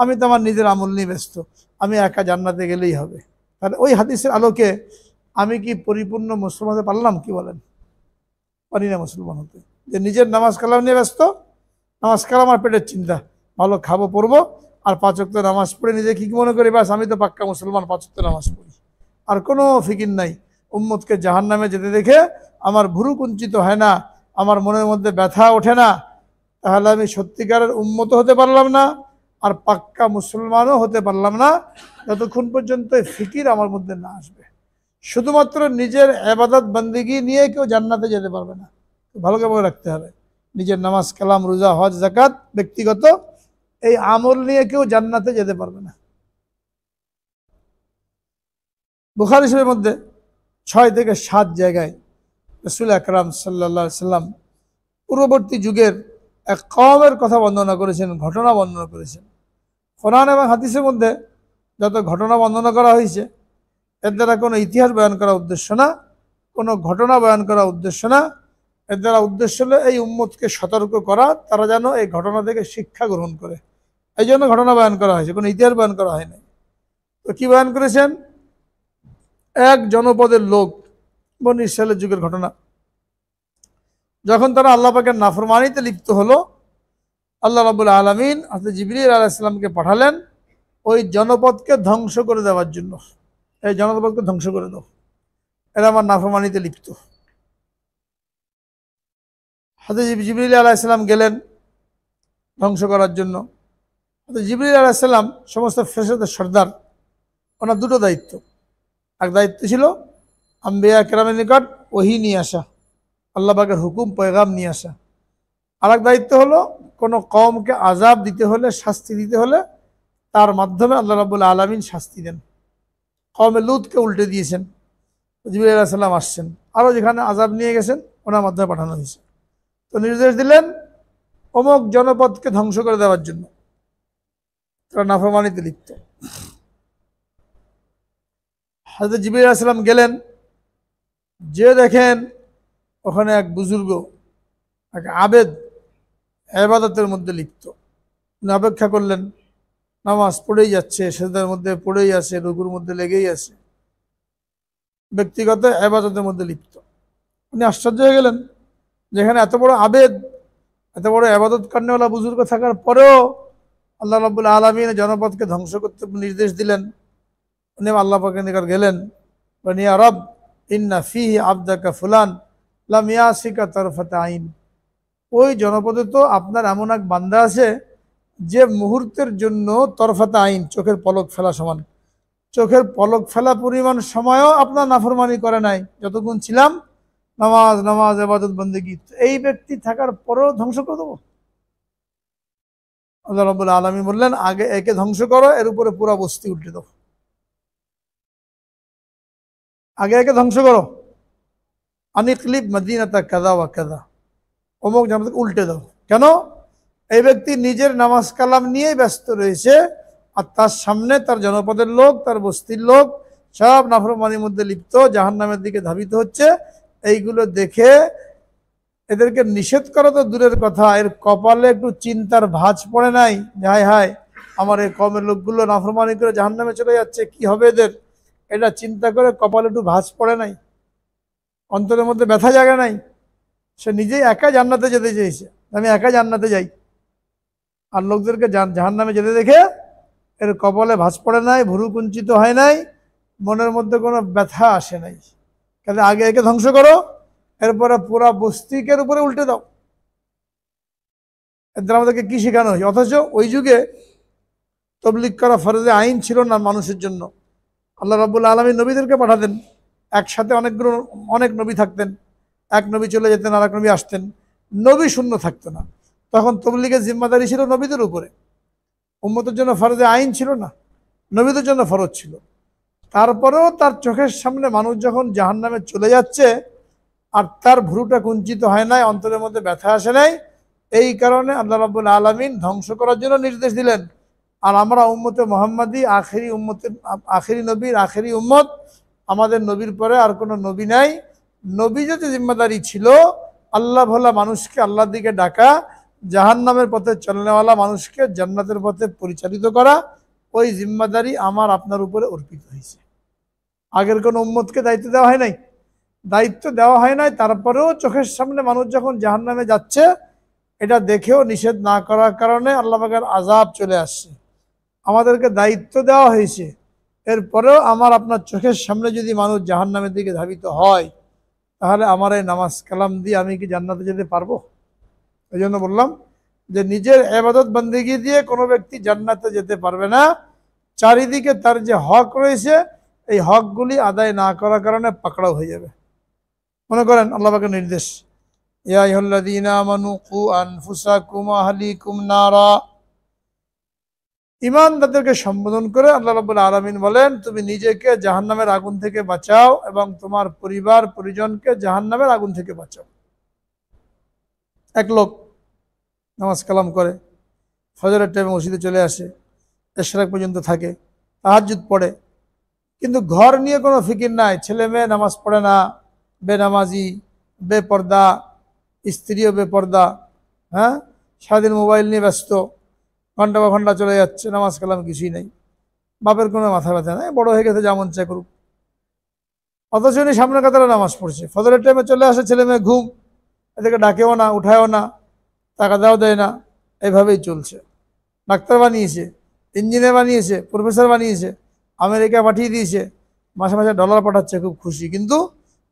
আমি তো আমার নিজের আমল নিয়ে ব্যস্ত আমি একা জান্নাতে গেলেই হবে তাহলে ওই হাদিসের আলোকে আমি কি পরিপূর্ণ মুসলমান হতে পারলাম কি বলেন পারি না মুসলমান হতে যে নিজের নামাজ কালাম নিয়ে ব্যস্ত নামাজ কালাম আর পেটের চিন্তা ভালো খাবো পরবো আর পাঁচক্ত নামাজ পড়ে নিজে কি মনে করি ব্যাস আমি তো পাক্কা মুসলমান পাঁচক্ত নামাজ পড়ি আর কোনো ফিকির নাই উম্মদকে জাহান নামে যেতে দেখে আমার ভুরু কুঞ্চিত হয় না আমার মনের মধ্যে ব্যথা ওঠে না তাহলে আমি সত্যিকারের উন্মত হতে পারলাম না আর পাক্কা মুসলমানও হতে পারলাম না যতক্ষণ পর্যন্ত ফিকির আমার মধ্যে না আসবে শুধুমাত্র নিজের আবাদত বন্দিগি নিয়ে কেউ জান্নাতে যেতে পারবে না ভালো ভাবে রাখতে হবে নিজের নামাজ কালাম রোজা হজ জাকাত ব্যক্তিগত এই আমল নিয়ে কেউ জান্নাতে যেতে পারবে না বুখার হিসেবের মধ্যে ছয় থেকে সাত জায়গায় রসুল আকরাম সাল্লা সাল্লাম পূর্ববর্তী যুগের এক কমের কথা বর্ণনা করেছেন ঘটনা বর্ণনা করেছেন কোরআন এবং হাতিসের মধ্যে যত ঘটনা বর্ণনা করা হয়েছে এর দ্বারা কোনো ইতিহাস বয়ান করা উদ্দেশ্য না কোনো ঘটনা বয়ান করা উদ্দেশ্য না এর দ্বারা উদ্দেশ্য হলো এই উম্মতকে সতর্ক করা তারা যেন এই ঘটনা থেকে শিক্ষা গ্রহণ করে এই জন্য ঘটনা বয়ান করা হয়েছে কোনো ইতিহাস বয়ান করা হয়নি তো কী বয়ান করেছেন এক জনপদের লোক বন ইসরায়েলের যুগের ঘটনা যখন তারা আল্লাহ পাকের নাফরমানিতে লিপ্ত হলো আল্লাহ রাবুল আলমিন হাতে জিবরির ইসলামকে পাঠালেন ওই জনপদকে ধ্বংস করে দেওয়ার জন্য এই জনপদকে ধ্বংস করে দাও এরা আমার নাফরমানিতে লিপ্ত হাতে জিবরিল আলাইসাল্লাম গেলেন ধ্বংস করার জন্য হাতে জিবরিল আলাহিসাল্লাম সমস্ত ফেসাদের সর্দার ওনার দুটো দায়িত্ব এক দায়িত্ব ছিল আম্বিয়া কেরামের নিকট ওহি নিয়ে আসা আল্লাহবাগের হুকুম পয়গাম নিয়ে আসা আর এক দায়িত্ব হলো কোনো কমকে আজাব দিতে হলে শাস্তি দিতে হলে তার মাধ্যমে আল্লাহ রাবুল আলমিন শাস্তি দেন কমে লুতকে উল্টে দিয়েছেন জিবুল আলাহ সাল্লাম আসছেন আরও যেখানে আজাব নিয়ে গেছেন ওনার মাধ্যমে পাঠানো হয়েছে তো নির্দেশ দিলেন অমুক জনপদকে ধ্বংস করে দেওয়ার জন্য তারা নাফরমানিতে লিপ্ত হাজরত জিবির আসলাম গেলেন যে দেখেন ওখানে এক বুজুর্গ এক আবেদ আবাদতের মধ্যে লিপ্ত উনি অপেক্ষা করলেন নামাজ পড়েই যাচ্ছে সেদার মধ্যে পড়েই আছে রঘুর মধ্যে লেগেই আছে ব্যক্তিগত আবাদতের মধ্যে লিপ্ত উনি আশ্চর্য হয়ে গেলেন যেখানে এত বড় আবেদ এত বড় আবাদত কান্নেওয়ালা বুজুর্গ থাকার পরেও আল্লাহ রবুল্লা আলমিন জনপদকে ধ্বংস করতে নির্দেশ দিলেন উনি আল্লাহ পাকের নিকট গেলেন বানিয়া রব ইন্না ফিহি কা ফুলান লামিয়াসিকা তরফাতে আইন ওই জনপদে তো আপনার এমন এক বান্দা আছে যে মুহূর্তের জন্য তরফাতে আইন চোখের পলক ফেলা সমান চোখের পলক ফেলা পরিমাণ সময়ও আপনার নাফরমানি করে নাই যতক্ষণ ছিলাম নামাজ নামাজ আবাদত বন্দেগি এই ব্যক্তি থাকার পরেও ধ্বংস করে দেবো আল্লাহ রবুল্লা আলমী বললেন আগে একে ধ্বংস করো এর উপরে পুরা বস্তি উল্টে দেবো আগে একে ধ্বংস করো আনিকলিপ তা কাদা বা কাদা অমুক জামাত উল্টে দাও কেন এই ব্যক্তি নিজের নামাজ কালাম নিয়েই ব্যস্ত রয়েছে আর তার সামনে তার জনপদের লোক তার বস্তির লোক সব নাফরমানির মধ্যে লিপ্ত জাহান নামের দিকে ধাবিত হচ্ছে এইগুলো দেখে এদেরকে নিষেধ করা তো দূরের কথা এর কপালে একটু চিন্তার ভাজ পড়ে নাই হায় হায় আমার এই কমের লোকগুলো নাফরমানি করে জাহান নামে চলে যাচ্ছে কি হবে এদের এটা চিন্তা করে কপালে একটু ভাজ পড়ে নাই অন্তরের মধ্যে ব্যথা জাগে নাই সে নিজেই একা জান্নাতে যেতে চেয়েছে আমি একা জান্নাতে যাই আর লোকদেরকে জাহান নামে যেতে দেখে এর কপালে ভাজ পড়ে নাই ভুরু কুঞ্চিত হয় নাই মনের মধ্যে কোনো ব্যথা আসে নাই তাহলে আগে একে ধ্বংস করো এরপরে পুরা বস্তিকের উপরে উল্টে দাও এদের আমাদেরকে কি শেখানো হয়েছে অথচ ওই যুগে তবলিক করা ফরজে আইন ছিল না মানুষের জন্য আল্লাহ রাবুল আলমী নবীদেরকে পাঠাতেন একসাথে অনেকগুলো অনেক নবী থাকতেন এক নবী চলে যেতেন আর এক নবী আসতেন নবী শূন্য থাকতো না তখন তবলিগের জিম্মাদারি ছিল নবীদের উপরে উম্মতের জন্য ফরজে আইন ছিল না নবীদের জন্য ফরজ ছিল তারপরেও তার চোখের সামনে মানুষ যখন জাহান নামে চলে যাচ্ছে আর তার ভ্রুটা কুঞ্চিত হয় নাই অন্তরের মধ্যে ব্যথা আসে নাই এই কারণে আল্লাহ রাবুল আলমিন ধ্বংস করার জন্য নির্দেশ দিলেন আর আমরা উম্মতে মোহাম্মদী আখেরি উম্মতের আখেরি নবীর আখেরি উম্মত আমাদের নবীর পরে আর কোনো নবী নাই নবী যদি জিম্মাদারি ছিল আল্লাহ ভোলা মানুষকে আল্লাহর দিকে ডাকা জাহান নামের পথে চলনেওয়ালা মানুষকে জান্নাতের পথে পরিচালিত করা ওই জিম্মাদারি আমার আপনার উপরে অর্পিত হয়েছে আগের কোন উম্মতকে দায়িত্ব দেওয়া হয় নাই দায়িত্ব দেওয়া হয় নাই তারপরেও চোখের সামনে মানুষ যখন জাহান নামে যাচ্ছে এটা দেখেও নিষেধ না করার কারণে আল্লাহবাগের আজাব চলে আসছে আমাদেরকে দায়িত্ব দেওয়া হয়েছে এরপরেও আমার আপনার চোখের সামনে যদি মানুষ জাহান নামের দিকে ধাবিত হয় তাহলে আমার এই নামাজ কালাম দিয়ে আমি কি জান্নাতে যেতে পারবো এই জন্য বললাম যে নিজের এবাদত বন্দিগি দিয়ে কোনো ব্যক্তি জান্নাতে যেতে পারবে না চারিদিকে তার যে হক রয়েছে এই হকগুলি আদায় না করার কারণে পাকড়াও হয়ে যাবে মনে করেন আল্লাহকে নির্দেশ ইমান তাদেরকে সম্বোধন করে আল্লাহ রবুল আলমিন বলেন তুমি নিজেকে জাহান্নামের আগুন থেকে বাঁচাও এবং তোমার পরিবার পরিজনকে জাহান্নামের আগুন থেকে বাঁচাও এক লোক নামাজ কালাম করে ফজরের টাইমে মসজিদে চলে আসে এশরাক পর্যন্ত থাকে আহাজুদ পড়ে কিন্তু ঘর নিয়ে কোনো ফিকির নাই ছেলে মেয়ে নামাজ পড়ে না বেনামাজি বেপর্দা স্ত্রীও বেপর্দা হ্যাঁ সারাদিন মোবাইল নিয়ে ব্যস্ত ঘন্টা বা ঘন্টা চলে যাচ্ছে নামাজ কালাম কিছুই নেই বাপের কোনো মাথা ব্যথা নাই বড়ো হয়ে গেছে যেমন চাই করুক অথচ উনি সামনে কাতারা নামাজ পড়ছে ফজরের টাইমে চলে আসে ছেলে মেয়ে ঘুম এদেরকে ডাকেও না উঠায়ও না টাকা দেওয়া দেয় না এভাবেই চলছে ডাক্তার বানিয়েছে ইঞ্জিনিয়ার বানিয়েছে প্রফেসর বানিয়েছে আমেরিকা পাঠিয়ে দিয়েছে মাসে মাসে ডলার পাঠাচ্ছে খুব খুশি কিন্তু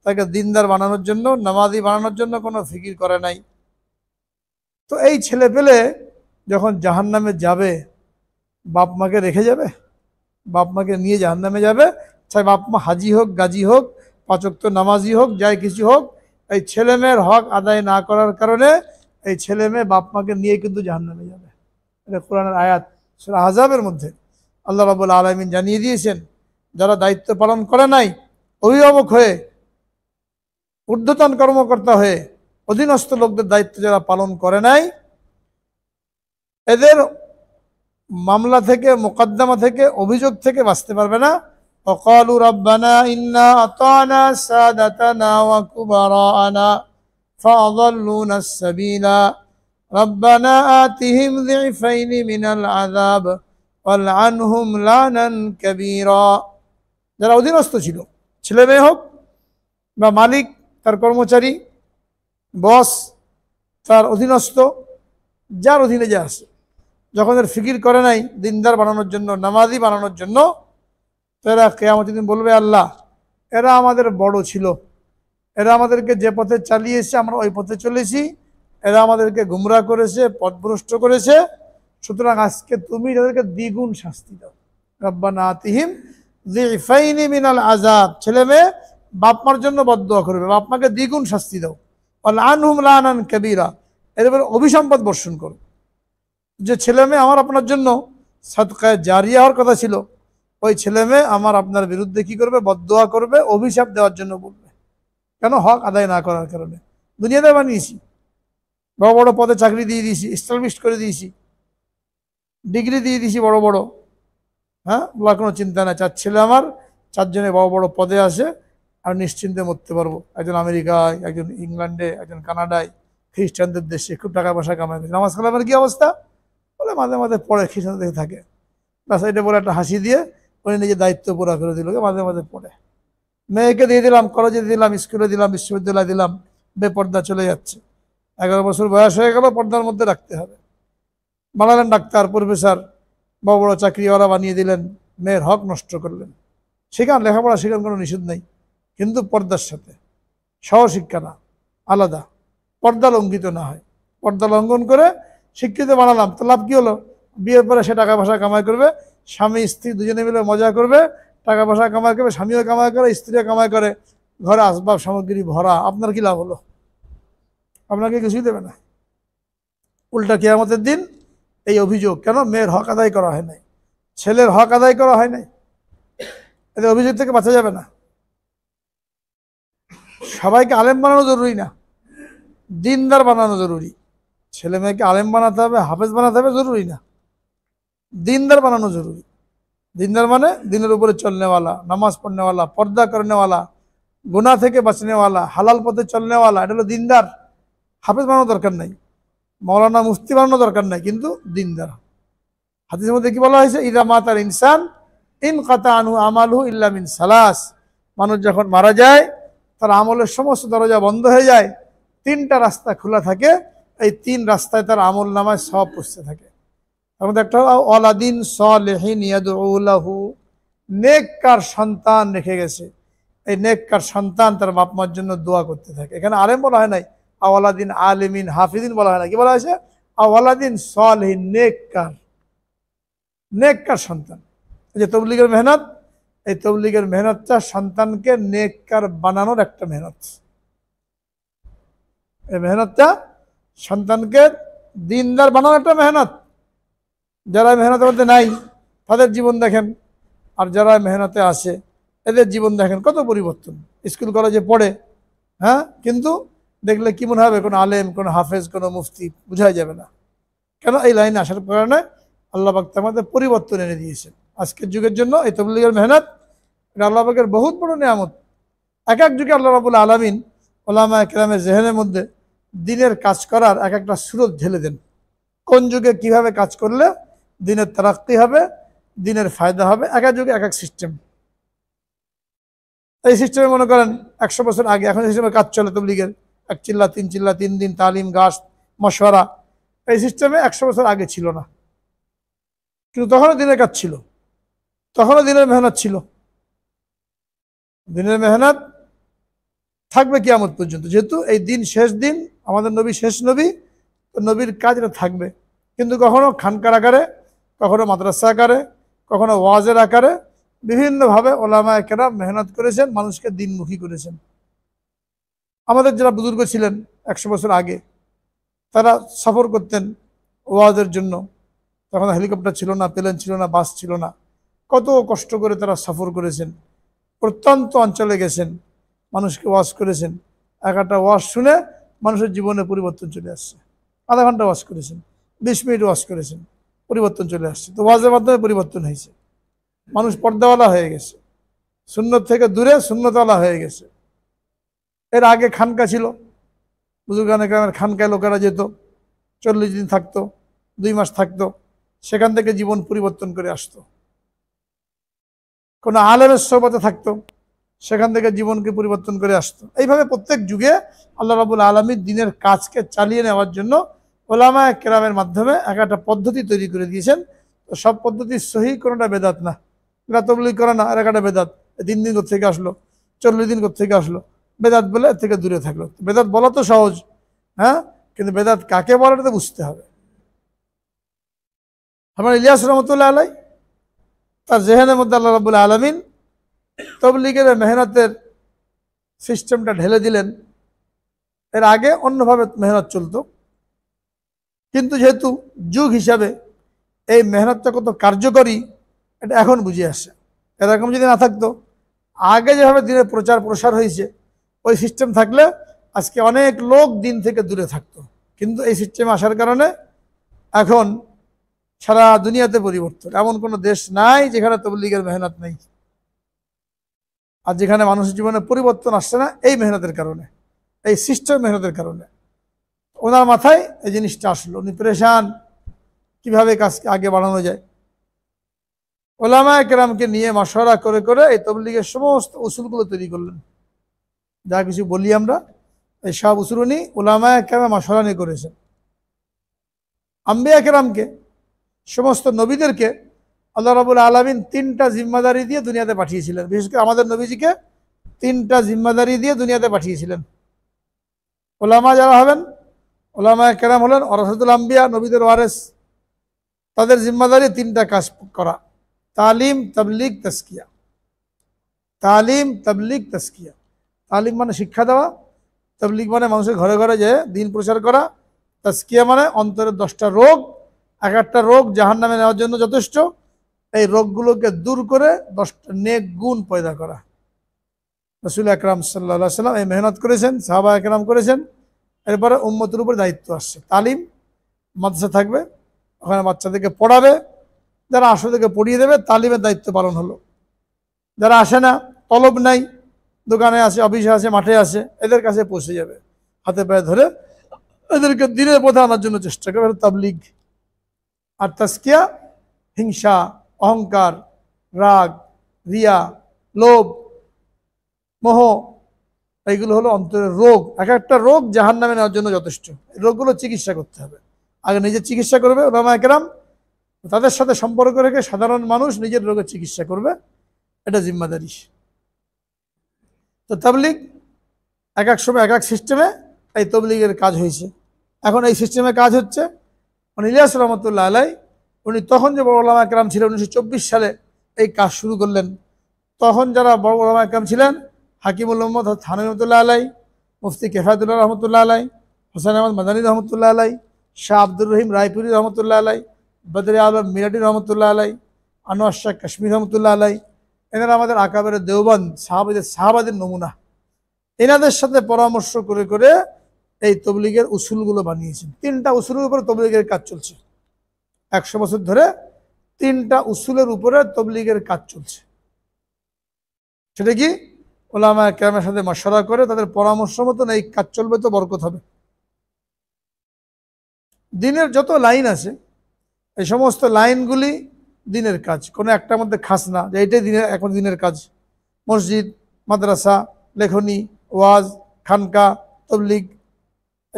তাকে দিনদার বানানোর জন্য নামাজি বানানোর জন্য কোনো ফিকির করে নাই তো এই ছেলে পেলে যখন জাহান নামে যাবে বাপ মাকে রেখে যাবে বাপ মাকে নিয়ে জাহান নামে যাবে চাই বাপ মা হাজি হোক গাজী হোক পাচক তো নামাজি হোক যাই কিছু হোক এই ছেলেমেয়ের হক আদায় না করার কারণে এই ছেলে মেয়ে বাপ মাকে নিয়ে কিন্তু জাহান্নামে যাবে এটা কোরআনের আয়াত সেটা আজাবের মধ্যে আল্লাহ রাবুল আলমিন জানিয়ে দিয়েছেন যারা দায়িত্ব পালন করে নাই অভিভাবক হয়ে ঊর্ধ্বতন কর্মকর্তা হয়ে অধীনস্থ লোকদের দায়িত্ব যারা পালন করে নাই এদের মামলা থেকে মোকদ্দমা থেকে অভিযোগ থেকে বাঁচতে পারবে না অকালু রব্বানা ইন্না আতানা সাদাতানা ওয়া কুবারানা فأضلون السبيل ربنا آتهم ضعفين من العذاب والعنهم لعنا كبيرا যারা অধীনস্থ ছিল ছেলে মেয়ে হোক বা মালিক তার কর্মচারী বস তার অধীনস্থ যার অধীনে যা আসে যখন এর ফিকির করে নাই দিনদার বানানোর জন্য নামাজি বানানোর জন্য তো এরা কেয়ামতিদিন বলবে আল্লাহ এরা আমাদের বড় ছিল এরা আমাদেরকে যে পথে চালিয়েছে আমরা ওই পথে চলেছি এরা আমাদেরকে গুমরা করেছে পথভ্রষ্ট করেছে সুতরাং আজকে তুমি তাদেরকে দ্বিগুণ শাস্তি দাও রব্বানা আতিহিম জিফাইনি মিনাল আজাদ ছেলে মেয়ে বাপমার জন্য বদয়া করবে বাপমাকে দ্বিগুণ শাস্তি দাও আনহুম লানান কবিরা এর উপরে অভিসম্পদ বর্ষণ করো যে ছেলে মেয়ে আমার আপনার জন্য সৎকায় জারি হওয়ার কথা ছিল ওই ছেলে মেয়ে আমার আপনার বিরুদ্ধে কি করবে বদয়া করবে অভিশাপ দেওয়ার জন্য বলবে কেন হক আদায় না করার কারণে দুনিয়াদার বানিয়েছি বড় বড় পদে চাকরি দিয়ে দিয়েছি এস্টাবলিশড করে দিয়েছি ডিগ্রি দিয়ে দিয়েছি বড় বড় হ্যাঁ বলার কোনো চিন্তা নাই চার ছেলে আমার চারজনে বড় বড় পদে আসে আর নিশ্চিন্তে মরতে পারবো একজন আমেরিকায় একজন ইংল্যান্ডে একজন কানাডায় খ্রিস্টানদের দেশে খুব টাকা পয়সা কামাই দিয়েছে নামাজ খালামের কী অবস্থা বলে মাঝে মাঝে পড়ে খ্রিস্টানদের থাকে বাস বলে একটা হাসি দিয়ে উনি নিজের দায়িত্ব পুরা করে দিল মাঝে মাঝে পড়ে মেয়েকে দিয়ে দিলাম কলেজে দিলাম স্কুলে দিলাম বিশ্ববিদ্যালয়ে দিলাম বেপর্দা চলে যাচ্ছে এগারো বছর বয়স হয়ে গেল পর্দার মধ্যে রাখতে হবে বানালেন ডাক্তার প্রফেসর বড় বড় চাকরিওয়ালা বানিয়ে দিলেন মেয়ের হক নষ্ট করলেন সেখানে লেখাপড়া শেখান কোনো নিষেধ নেই কিন্তু পর্দার সাথে সহশিক্ষা না আলাদা পর্দা লঙ্ঘিত না হয় পর্দা লঙ্ঘন করে শিক্ষিত বানালাম তো লাভ কী হলো বিয়ের পরে সে টাকা পয়সা কামাই করবে স্বামী স্ত্রী দুজনে মিলে মজা করবে টাকা পয়সা কামাই করবে স্বামীও কামাই করে স্ত্রীও কামাই করে ঘরে আসবাব সামগ্রী ভরা আপনার কি লাভ হলো আপনাকে কিছুই দেবে না উল্টা কেয়ামতের দিন এই অভিযোগ কেন মেয়ের হক আদায় করা হয় নাই ছেলের হক আদায় করা হয় নাই এদের অভিযোগ থেকে বাঁচা যাবে না সবাইকে আলেম বানানো জরুরি না দিনদার বানানো জরুরি ছেলে মেয়েকে আলেম বানাতে হবে হাফেজ বানাতে হবে জরুরি না দিনদার বানানো জরুরি দিনদার মানে দিনের উপরে চলনেওয়ালা নামাজ পড়নেওয়ালা পর্দা করনেওয়ালা গুণা থেকে বাঁচনেওয়ালা হালাল পথে চলনেওয়ালা এটা হলো দিনদার হাফেজ বানানো দরকার নাই মৌলানা মুফতি বানানো দরকার নাই কিন্তু দিনদার হাদিসের মধ্যে কি বলা হয়েছে ইরা মাতার ইনসান ইন কাতা আনহু আমালহু ইল্লামিন সালাস মানুষ যখন মারা যায় তার আমলের সমস্ত দরজা বন্ধ হয়ে যায় তিনটা রাস্তা খোলা থাকে এই তিন রাস্তায় তার আমল নামায় সব পুষতে থাকে তার মধ্যে একটা হলো অলাদিন সলেহিন ইয়াদুল্লাহু নেককার সন্তান রেখে গেছে এই নেককার সন্তান তার বাপ মার জন্য দোয়া করতে থাকে এখানে আলেম বলা হয় নাই আওয়ালাদিন আলেমিন হাফিদিন বলা হয় না কি বলা হয়েছে আওয়ালাদিন সলহীন নেককার নেককার সন্তান এই যে তবলিগের মেহনত এই তবলিগের মেহনতটা সন্তানকে নেককার বানানোর একটা মেহনত এই মেহনতটা সন্তানকে দিনদার বানানোর একটা মেহনত যারা মেহনতের মধ্যে নাই তাদের জীবন দেখেন আর যারা মেহনতে আসে এদের জীবন দেখেন কত পরিবর্তন স্কুল কলেজে পড়ে হ্যাঁ কিন্তু দেখলে কি মনে হবে কোনো আলেম কোনো হাফেজ কোনো মুফতি বোঝাই যাবে না কেন এই লাইনে আসার কারণে আল্লাহবাক আমাদের পরিবর্তন এনে দিয়েছেন আজকের যুগের জন্য এই তবলিগের মেহনত এটা আল্লাহবাকের বহুত বড় নিয়ামত এক এক যুগে আল্লাহ রাবুল আলমিন ওলামা কেরামের জেহেনের মধ্যে দিনের কাজ করার এক একটা সুরত ঢেলে দেন কোন যুগে কিভাবে কাজ করলে দিনের তারাক্তি হবে দিনের ফায়দা হবে এক এক যুগে এক এক সিস্টেম এই সিস্টেমে মনে করেন একশো বছর আগে এখন সিস্টেমে কাজ চলে তবলিগের এক চিল্লা তিন চিল্লা তিন দিন তালিম গাছ মশওয়ারা এই সিস্টেমে একশো বছর আগে ছিল না কিন্তু তখনও দিনের কাজ ছিল তখনও দিনের মেহনত ছিল দিনের মেহনত থাকবে কিয়ামত পর্যন্ত যেহেতু এই দিন শেষ দিন আমাদের নবী শেষ নবী নবীর কাজটা থাকবে কিন্তু কখনো খানকার আকারে কখনো মাদ্রাসা আকারে কখনো ওয়াজের আকারে বিভিন্নভাবে ওলামা একেরা মেহনত করেছেন মানুষকে দিনমুখী করেছেন আমাদের যারা বুজুর্গ ছিলেন একশো বছর আগে তারা সফর করতেন ওয়াজের জন্য তখন হেলিকপ্টার ছিল না প্লেন ছিল না বাস ছিল না কত কষ্ট করে তারা সফর করেছেন প্রত্যন্ত অঞ্চলে গেছেন মানুষকে ওয়াশ করেছেন এক একটা ওয়াশ শুনে মানুষের জীবনে পরিবর্তন চলে আসছে আধা ঘন্টা ওয়াশ করেছেন বিশ মিনিট ওয়াশ করেছেন পরিবর্তন চলে আসছে তো ওয়াজের মাধ্যমে পরিবর্তন হয়েছে মানুষ পর্দাওয়ালা হয়ে গেছে শূন্য থেকে দূরে শূন্যতওয়ালা হয়ে গেছে এর আগে খানকা ছিল বুজুর্গানে গ্রামের খানকায় লোকেরা যেত চল্লিশ দিন থাকতো দুই মাস থাকতো সেখান থেকে জীবন পরিবর্তন করে আসতো কোনো আলেমের সোবাতে থাকতো সেখান থেকে জীবনকে পরিবর্তন করে আসতো এইভাবে প্রত্যেক যুগে আল্লাহ রাবুল আলমীর দিনের কাজকে চালিয়ে নেওয়ার জন্য ওলামা কেরামের মাধ্যমে এক একটা পদ্ধতি তৈরি করে দিয়েছেন তো সব পদ্ধতি সহি কোনোটা বেদাত না এরা তবলি করে না আর একটা বেদাত তিন দিন থেকে আসলো চল্লিশ দিন থেকে আসলো বেদাত বলে এর থেকে দূরে থাকলো বেদাত বলা তো সহজ হ্যাঁ কিন্তু বেদাত কাকে বলাটা তো বুঝতে হবে আমার ইলিয়াস রহমতুল্লাহ আলাই তার জেহেনের মধ্যে আল্লাহ রাবুল্লাহ আলমিন তবলিগের মেহনতের সিস্টেমটা ঢেলে দিলেন এর আগে অন্যভাবে মেহনত চলতো কিন্তু যেহেতু যুগ হিসাবে এই মেহনতটা কত কার্যকরী এটা এখন বুঝে আসছে এরকম যদি না থাকতো আগে যেভাবে দিনের প্রচার প্রসার হয়েছে ওই সিস্টেম থাকলে আজকে অনেক লোক দিন থেকে দূরে থাকতো কিন্তু এই সিস্টেম আসার কারণে এখন সারা দুনিয়াতে পরিবর্তন এমন কোনো দেশ নাই যেখানে তবলিগের মেহনত নেই আর যেখানে মানুষের জীবনে পরিবর্তন আসছে না এই মেহনতের কারণে এই সিস্টেম মেহনতের কারণে ওনার মাথায় এই জিনিসটা আসলো উনি প্রেশান কীভাবে কাজকে আগে বাড়ানো যায় ওলামা একরামকে নিয়ে মশওয়ারা করে করে এই তবলিগের সমস্ত উসুলগুলো তৈরি করলেন যা কিছু বলি আমরা এই সব উসুল উনি ওলামা একরামে মশওয়ারা নিয়ে করেছেন আম্বে একরামকে সমস্ত নবীদেরকে আল্লাহ রাবুল আলমিন তিনটা জিম্মাদারি দিয়ে দুনিয়াতে পাঠিয়েছিলেন বিশেষ করে আমাদের নবীজিকে তিনটা জিম্মাদারি দিয়ে দুনিয়াতে পাঠিয়েছিলেন ওলামা যারা হবেন ওলামায় কেরাম হলেন অরসাদুল আম্বিয়া নবীদের ওয়ারেস তাদের জিম্মাদারি তিনটা কাজ করা তালিম তাবলিক তাস্কিয়া তালিম তাবলিক তাস্কিয়া তালিম মানে শিক্ষা দেওয়া তাবলিক মানে মানুষের ঘরে ঘরে যে দিন প্রচার করা তাস্কিয়া মানে অন্তরের দশটা রোগ এক একটা রোগ জাহান নামে নেওয়ার জন্য যথেষ্ট এই রোগগুলোকে দূর করে দশটা নেক গুণ পয়দা করা রসুল আকরাম সাল্লা সাল্লাম এই মেহনত করেছেন সাহাবা একরাম করেছেন এরপরে উম্মতের উপরে দায়িত্ব আসছে তালিম মাদ্রাসা থাকবে ওখানে বাচ্চাদেরকে পড়াবে যারা আসো থেকে পড়িয়ে দেবে তালিমের দায়িত্ব পালন হলো যারা আসে না তলব নাই দোকানে আছে অফিসে আছে মাঠে আছে এদের কাছে পৌঁছে যাবে হাতে পায়ে ধরে এদেরকে দিনের পথে আনার জন্য চেষ্টা করবে তাবলিগ আর তাস্কিয়া হিংসা অহংকার রাগ রিয়া লোভ মোহ এইগুলো হলো অন্তরের রোগ এক একটা রোগ জাহান নামে নেওয়ার জন্য যথেষ্ট রোগগুলো চিকিৎসা করতে হবে আগে নিজের চিকিৎসা করবে ওলামা একরাম তাদের সাথে সম্পর্ক রেখে সাধারণ মানুষ নিজের রোগের চিকিৎসা করবে এটা জিম্মাদারি তো তাবলিগ এক এক সময় এক এক সিস্টেমে এই তবলিগের কাজ হয়েছে এখন এই সিস্টেমে কাজ হচ্ছে মানে ইলিয়াস রহমতুল্লাহ আলাই উনি তখন যে বড় ওলামা একরাম ছিলেন উনিশশো সালে এই কাজ শুরু করলেন তখন যারা বড় ওলামা একরাম ছিলেন হাকিমুল মোহাম্মদ থানু রহমতুল্লাহ আলাই মুফতি কেফায়তুল্লাহ রহমতুল্লাহ আলাই হোসেন আহমদ মাদানী রহমতুল্লাহ আলাই শাহ আব্দুর রহিম রায়পুরি রহমতুল্লাহ আলাই বদরে আলম মিরাটি রহমতুল্লাহ আলাই আনোয়ার শাহ কাশ্মীর রহমতুল্লাহ আলাই এনারা আমাদের আকাবের দেওবান সাহাবাদের সাহাবাদের নমুনা এনাদের সাথে পরামর্শ করে করে এই তবলিগের উসুলগুলো বানিয়েছেন তিনটা উসুলের উপরে তবলিগের কাজ চলছে একশো বছর ধরে তিনটা উসুলের উপরে তবলিগের কাজ চলছে সেটা কি ওলামা ক্যামের সাথে মশলা করে তাদের পরামর্শ মতন এই কাজ চলবে তো বরকত হবে দিনের যত লাইন আছে এই সমস্ত লাইনগুলি দিনের কাজ কোনো একটার মধ্যে খাস না যে এটাই দিনের এখন দিনের কাজ মসজিদ মাদ্রাসা লেখনী ওয়াজ খানকা তবলিগ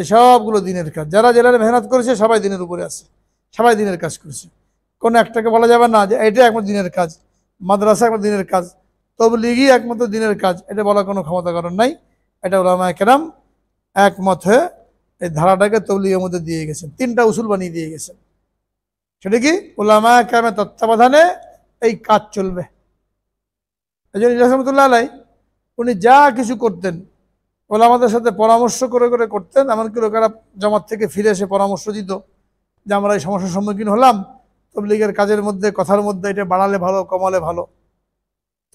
এই সবগুলো দিনের কাজ যারা জেলার মেহনত করেছে সবাই দিনের উপরে আছে সবাই দিনের কাজ করেছে কোনো একটাকে বলা যাবে না যে এটাই এখন দিনের কাজ মাদ্রাসা এখন দিনের কাজ তবলিগই একমাত্র দিনের কাজ এটা বলার কোনো ক্ষমতা কারণ নাই এটা ওলামা কেরাম একমত হয়ে এই ধারাটাকে তবলিগের মধ্যে দিয়ে গেছেন তিনটা উসুল বানিয়ে দিয়ে গেছেন সেটা কি ওলামা কেরামের তত্ত্বাবধানে এই কাজ চলবে এই জন্য রহমতুল্লাহ আলাই উনি যা কিছু করতেন ওলামাদের সাথে পরামর্শ করে করে করতেন এমনকি লোকেরা জামাত থেকে ফিরে এসে পরামর্শ দিত যে আমরা এই সমস্যার সম্মুখীন হলাম তবলিগের কাজের মধ্যে কথার মধ্যে এটা বাড়ালে ভালো কমালে ভালো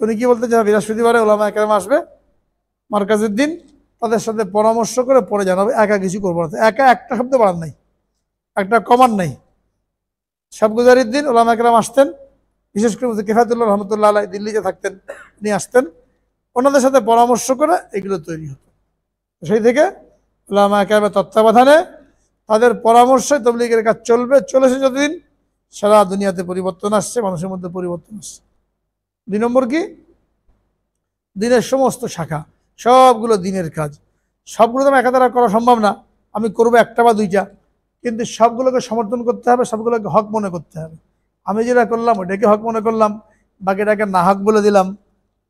উনি কি বলতে চান বৃহস্পতিবারে ওলামা একরাম আসবে মার্কাজের দিন তাদের সাথে পরামর্শ করে পরে জানাবে একা কিছু করবো না একা একটা শব্দ বাড়ান নাই একটা কমান নাই সবগুজারির দিন ওলামা একরাম আসতেন বিশেষ করে কেফাতুল্লাহ রহমতুল্লাহ আলাই দিল্লিতে থাকতেন উনি আসতেন ওনাদের সাথে পরামর্শ করে এগুলো তৈরি হতো সেই থেকে ওলামা একরামের তত্ত্বাবধানে তাদের পরামর্শে তবলিগের কাজ চলবে চলেছে যতদিন সারা দুনিয়াতে পরিবর্তন আসছে মানুষের মধ্যে পরিবর্তন আসছে দুই নম্বর কি দিনের সমস্ত শাখা সবগুলো দিনের কাজ সবগুলো তো একা একাধারা করা সম্ভব না আমি করব একটা বা দুইটা কিন্তু সবগুলোকে সমর্থন করতে হবে সবগুলোকে হক মনে করতে হবে আমি যেটা করলাম ওটাকে হক মনে করলাম বাকিটাকে না হক বলে দিলাম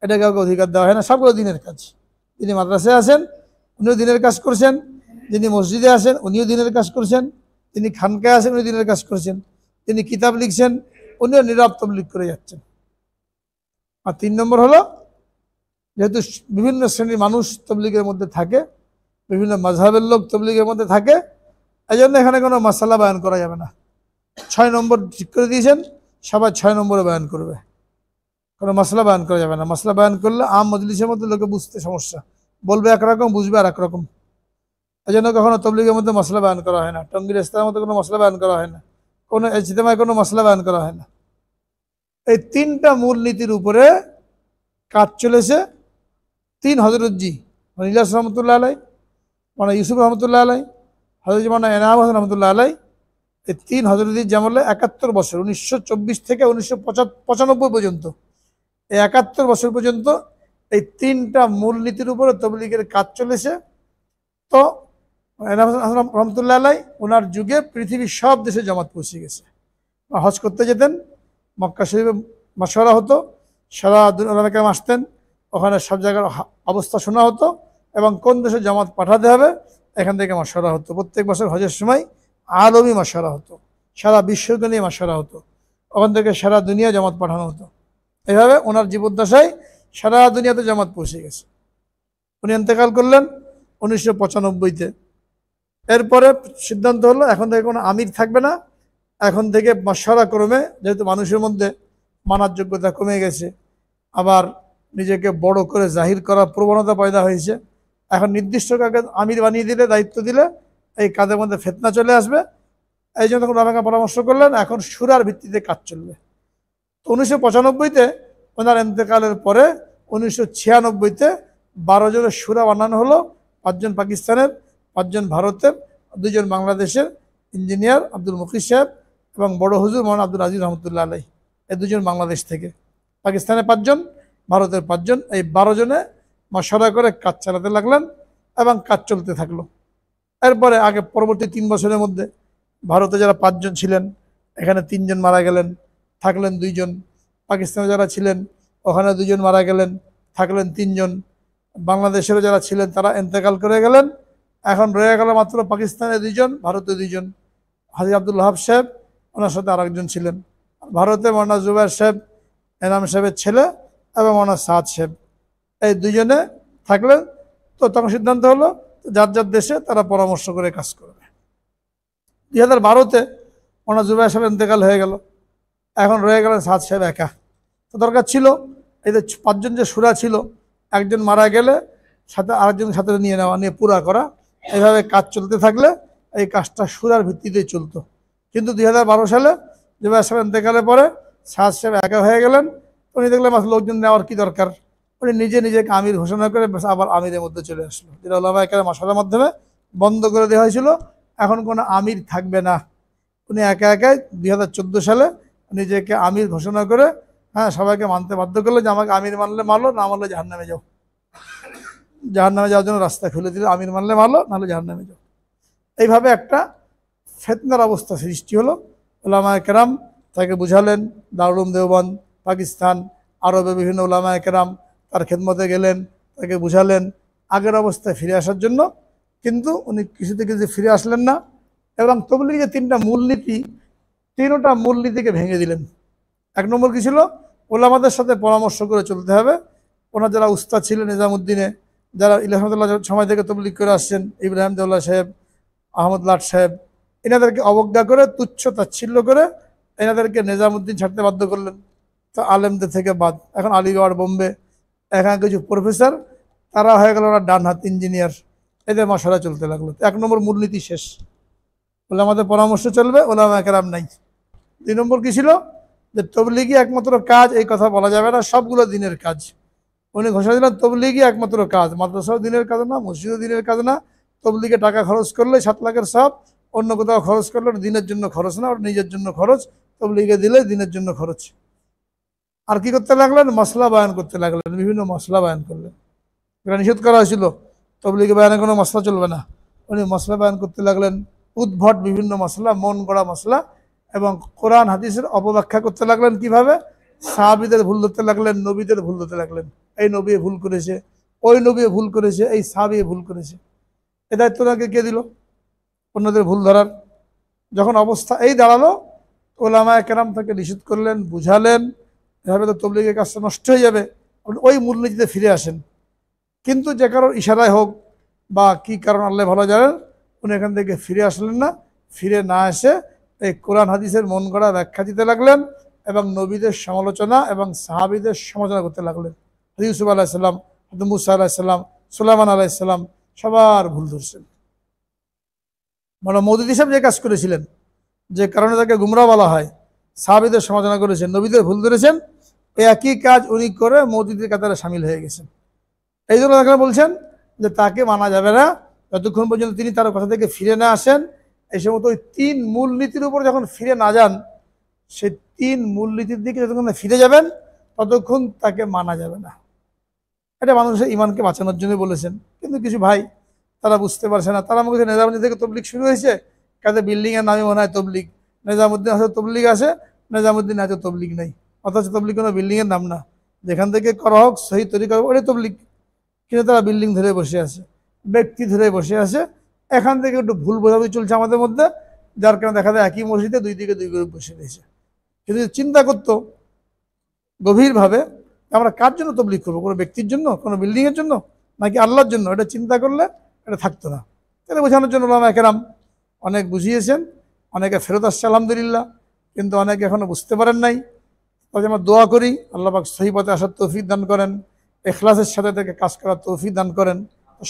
এটা কাউকে অধিকার দেওয়া হয় না সবগুলো দিনের কাজ যিনি মাদ্রাসায় আছেন উনিও দিনের কাজ করছেন যিনি মসজিদে আছেন উনিও দিনের কাজ করছেন তিনি খানকায় আছেন উনি দিনের কাজ করছেন তিনি কিতাব লিখছেন উনিও নিরাপ তবলিক করে যাচ্ছেন আর তিন নম্বর হলো যেহেতু বিভিন্ন শ্রেণীর মানুষ তবলিগের মধ্যে থাকে বিভিন্ন মাঝহের লোক তবলিগের মধ্যে থাকে এই জন্য এখানে কোনো মশালা বায়ন করা যাবে না ছয় নম্বর ঠিক করে দিয়েছেন সবাই ছয় নম্বরে বায়ন করবে কোনো মশলা বায়ন করা যাবে না মশলা বায়ন করলে আম মজলিসের মধ্যে লোকে বুঝতে সমস্যা বলবে একরকম বুঝবে আর একরকম এই জন্য কখনো তবলিগের মধ্যে মশলা বায়ন করা হয় না টঙ্গির রেস্তার মধ্যে কোনো মশলা বায়ন করা হয় না কোনো মায় কোনো মশলা বায়ন করা হয় না এই তিনটা মূল নীতির উপরে কাজ চলেছে তিন হজরতজি মানে ইলাস রহমতুল্লাহ আলাই মানে ইউসুফ রহমতুল্লাহ আলাই হজরত মানে এনাম হাসান রহমতুল্লাহ আলাই এই তিন যেমন জামালে একাত্তর বছর উনিশশো থেকে উনিশশো পর্যন্ত এই একাত্তর বছর পর্যন্ত এই তিনটা মূল নীতির উপরে তবলিগের কাজ চলেছে তো এনাম হাসান রহমতুল্লাহ আলাই ওনার যুগে পৃথিবীর সব দেশে জামাত পৌঁছে গেছে হজ করতে যেতেন মক্কা শরীফে মশওয়ারা হতো সারা আলামেকাম আসতেন ওখানে সব জায়গার অবস্থা শোনা হতো এবং কোন দেশে জামাত পাঠাতে হবে এখান থেকে মশওয়ারা হতো প্রত্যেক বছর হজের সময় আলমী মশওয়ারা হতো সারা বিশ্বকে নিয়ে মশওয়ারা হতো ওখান থেকে সারা দুনিয়া জামাত পাঠানো হতো এভাবে ওনার জীবদ্দশায় সারা দুনিয়াতে জামাত পৌঁছে গেছে উনি এন্তেকাল করলেন উনিশশো পঁচানব্বইতে এরপরে সিদ্ধান্ত হলো এখন থেকে কোনো আমির থাকবে না এখন থেকে মশারা ক্রমে যেহেতু মানুষের মধ্যে মানার যোগ্যতা কমে গেছে আবার নিজেকে বড় করে জাহির করার প্রবণতা পয়দা হয়েছে এখন নির্দিষ্ট কাকে আমির বানিয়ে দিলে দায়িত্ব দিলে এই কাদের মধ্যে ফেতনা চলে আসবে এই জন্য তখন আমাকে পরামর্শ করলেন এখন সুরার ভিত্তিতে কাজ চলবে তো উনিশশো পঁচানব্বইতে ওনার এন্তেকালের পরে উনিশশো ছিয়ানব্বইতে বারো জনের সুরা বানানো হলো পাঁচজন পাকিস্তানের পাঁচজন ভারতের দুজন বাংলাদেশের ইঞ্জিনিয়ার আব্দুল মুখি সাহেব এবং বড় হুজুর মোহন আব্দুল আজিজ রহমতুল্লাহ আলাই এ দুজন বাংলাদেশ থেকে পাকিস্তানে পাঁচজন ভারতের পাঁচজন এই বারো জনে মশলা করে কাজ চালাতে লাগলেন এবং কাজ চলতে থাকলো এরপরে আগে পরবর্তী তিন বছরের মধ্যে ভারতে যারা পাঁচজন ছিলেন এখানে তিনজন মারা গেলেন থাকলেন দুইজন পাকিস্তানে যারা ছিলেন ওখানে দুজন মারা গেলেন থাকলেন তিনজন বাংলাদেশেরও যারা ছিলেন তারা এন্তেকাল করে গেলেন এখন রয়ে গেল মাত্র পাকিস্তানে দুইজন ভারতে দুইজন হাজি আব্দুল সাহেব ওনার সাথে আরেকজন ছিলেন ভারতে মনা জুবাই সাহেব এনাম সাহেবের ছেলে এবং ওনার সাদ সাহেব এই দুজনে থাকলেন তো তখন সিদ্ধান্ত হলো যার যার দেশে তারা পরামর্শ করে কাজ করবে দুই হাজার বারোতে ওনার জুবাইর সাহেব ইন্তেকাল হয়ে গেল এখন রয়ে গেলেন সাদ সাহেব একা তো দরকার ছিল যে পাঁচজন যে সুরা ছিল একজন মারা গেলে সাথে আরেকজন সাথে নিয়ে নেওয়া নিয়ে পুরা করা এইভাবে কাজ চলতে থাকলে এই কাজটা সুরার ভিত্তিতে চলতো কিন্তু দুই সালে জুবাই সাহেব ইন্তেকালের পরে সাজ সাহেব একা হয়ে গেলেন উনি দেখলেন মাস লোকজন নেওয়ার কি দরকার উনি নিজে নিজেকে আমির ঘোষণা করে আবার আমিরের মধ্যে চলে আসলো যেটা আল্লাহ একের মশালার মাধ্যমে বন্ধ করে দেওয়া হয়েছিল এখন কোনো আমির থাকবে না উনি একা একাই দুই হাজার সালে নিজেকে আমির ঘোষণা করে হ্যাঁ সবাইকে মানতে বাধ্য করলো যে আমাকে আমির মানলে মারলো না মানলে জাহার নামে যাও জাহার নামে যাওয়ার জন্য রাস্তা খুলে দিল আমির মানলে মারলো নাহলে জাহার নামে যাও এইভাবে একটা ফেতনার অবস্থা সৃষ্টি হলো ওলামা একরাম তাকে বুঝালেন দারুম দেওবন্দ পাকিস্তান আরবে বিভিন্ন ওলামা একরাম তার খেদমতে গেলেন তাকে বুঝালেন আগের অবস্থায় ফিরে আসার জন্য কিন্তু উনি কিছু থেকে যে ফিরে আসলেন না এবং তবলিগ যে তিনটা মূলনীতি তিনটা মূলনীতিকে ভেঙে দিলেন এক নম্বর কী ছিল ওলামাদের সাথে পরামর্শ করে চলতে হবে ওনার যারা উস্তাদ ছিলেন নিজামুদ্দিনে যারা ইলাহমদুল্লাহ সময় থেকে তবলিগ করে আসছেন ইব্রাহিম দেউল্লাহ সাহেব আহমদ লাট সাহেব এনাদেরকে অবজ্ঞা করে তুচ্ছ তাচ্ছিল্য করে এনাদেরকে নিজামুদ্দিন ছাড়তে বাধ্য করলেন তো আলেমদের থেকে বাদ এখন আলিগড় বোম্বে এখানে কিছু প্রফেসর তারা হয়ে গেল ওরা ডান হাত ইঞ্জিনিয়ার এদের মশলা চলতে লাগলো এক নম্বর মূলনীতি শেষ বলে আমাদের পরামর্শ চলবে ওলামা একরাম নাই দুই নম্বর কী ছিল যে তবলিগি একমাত্র কাজ এই কথা বলা যাবে না সবগুলো দিনের কাজ উনি ঘোষণা দিলেন তবলিগি একমাত্র কাজ মাদ্রাসাও দিনের কাজ না মসজিদও দিনের কাজ না তবলিগে টাকা খরচ করলে সাত লাখের সব অন্য কোথাও খরচ করলো দিনের জন্য খরচ না ওর নিজের জন্য খরচ তবলিগে দিলে দিনের জন্য খরচ আর কি করতে লাগলেন মশলা বায়ন করতে লাগলেন বিভিন্ন মশলা বায়ন করলেন এটা নিষেধ করা হয়েছিল তবলিগে বায়নে কোনো মশলা চলবে না উনি মশলা বায়ন করতে লাগলেন উদ্ভট বিভিন্ন মশলা মন গড়া মশলা এবং কোরআন হাদিসের অপব্যাখ্যা করতে লাগলেন কিভাবে সাহাবিদের ভুল ধরতে লাগলেন নবীদের ভুল ধরতে লাগলেন এই নবী ভুল করেছে ওই নবী ভুল করেছে এই সাহাবি ভুল করেছে এ দায়িত্ব তাকে কে দিল অন্যদের ভুল ধরার যখন অবস্থা এই দাঁড়ালো ওলামায় কেরাম তাকে নিষেধ করলেন বুঝালেন এভাবে তো তবলিগের কাজটা নষ্ট হয়ে যাবে ওই মূলনীতিতে ফিরে আসেন কিন্তু যে কারোর ইশারায় হোক বা কি কারণ আল্লাহ ভালো জানেন উনি এখান থেকে ফিরে আসলেন না ফিরে না এসে এই কোরআন হাদিসের মন গড়া ব্যাখ্যা দিতে লাগলেন এবং নবীদের সমালোচনা এবং সাহাবিদের সমালোচনা করতে লাগলেন ইউসুফ আলাহিসাল্লাম মুসা আলাহিসাল্লাম সুলাইমান আলাহিসাল্লাম সবার ভুল ধরছেন মানে মোদিদি সাহেব যে কাজ করেছিলেন যে কারণে তাকে গুমরা বলা হয় সাহাবিদের সমালোচনা করেছেন নবীদের ভুল ধরেছেন এই একই কাজ উনি করে মোদিদের কাতারে সামিল হয়ে গেছেন এই জন্য তাকে বলছেন যে তাকে মানা যাবে না যতক্ষণ পর্যন্ত তিনি তার কথা থেকে ফিরে না আসেন এই সমস্ত ওই তিন মূলনীতির উপর যখন ফিরে না যান সে তিন মূলনীতির দিকে যতক্ষণ ফিরে যাবেন ততক্ষণ তাকে মানা যাবে না এটা মানুষের ইমানকে বাঁচানোর জন্য বলেছেন কিন্তু কিছু ভাই তারা বুঝতে পারছে না তারা আমাকে নিজামুদ্দিন থেকে তবলিক শুরু হয়েছে কাজে বিল্ডিংয়ের নামে মনে হয় তবলিক নিজামুদ্দিন আছে তবলিক আছে নিজামুদ্দিন আছে তবলিক নেই অথচ তবলিক কোনো বিল্ডিংয়ের নাম না যেখান থেকে করা হোক সেই তৈরি করা ওটাই তবলিক কিন্তু তারা বিল্ডিং ধরে বসে আছে ব্যক্তি ধরে বসে আছে এখান থেকে একটু ভুল বোঝাবুঝি চলছে আমাদের মধ্যে যার কারণে দেখা যায় একই মসজিদে দুই দিকে দুই গ্রুপ বসে রয়েছে কিন্তু চিন্তা করতো গভীরভাবে আমরা কার জন্য তবলিক করবো কোনো ব্যক্তির জন্য কোনো বিল্ডিংয়ের জন্য নাকি আল্লাহর জন্য এটা চিন্তা করলে এটা থাকতো না তাহলে বোঝানোর জন্য ওলামা একেরাম অনেক বুঝিয়েছেন অনেকে ফেরত আসছে আলহামদুলিল্লাহ কিন্তু অনেকে এখনও বুঝতে পারেন নাই তাদের আমরা দোয়া করি আল্লাহবাক সহিপথে আসার তৌফিক দান করেন এখলাসের সাথে থেকে কাজ করার তৌফিক দান করেন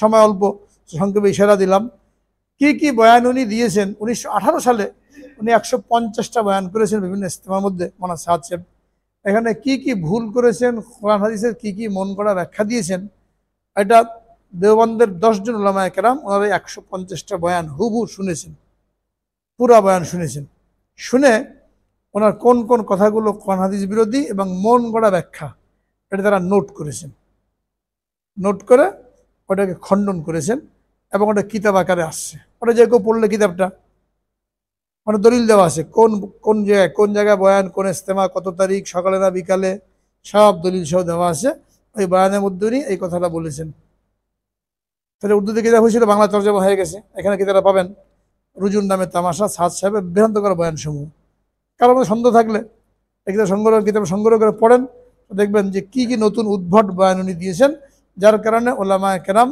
সময় অল্প সংক্ষেপে ইশারা দিলাম কি কি বয়ান উনি দিয়েছেন উনিশশো সালে উনি একশো পঞ্চাশটা বয়ান করেছেন বিভিন্ন ইস্তেমার মধ্যে মনে সাহায্যে এখানে কি কি ভুল করেছেন কোরআন হাদিসের কি কি মন করা ব্যাখ্যা দিয়েছেন এটা দেওবন্দের দশজন ওলামা একরাম ওনারা একশো পঞ্চাশটা বয়ান হুবু শুনেছেন পুরা বয়ান শুনেছেন শুনে ওনার কোন কোন কথাগুলো হাদিস বিরোধী এবং মন গড়া ব্যাখ্যা এটা তারা নোট করেছেন নোট করে ওটাকে খণ্ডন করেছেন এবং ওটা কিতাব আকারে আসছে ওটা যে কেউ পড়লে কিতাবটা মানে দলিল দেওয়া আছে কোন কোন জায়গায় কোন জায়গায় বয়ান কোন ইস্তেমা কত তারিখ সকালে না বিকালে সব দলিল সব দেওয়া আছে ওই বয়ানের মধ্যেই এই কথাটা বলেছেন তাহলে উর্দুতে কিতাব হয়েছিল বাংলা তর্জমা হয়ে গেছে এখানে কি তারা পাবেন রুজুর নামে তামাশা সাদ সাহেবের বিভ্রান্ত করা বয়ানসমূহ কারোর মধ্যে সন্দেহ থাকলে কিতাব সংগ্রহ কিতাব সংগ্রহ করে পড়েন দেখবেন যে কি কি নতুন উদ্ভট বয়ান উনি দিয়েছেন যার কারণে ওলামা কেরাম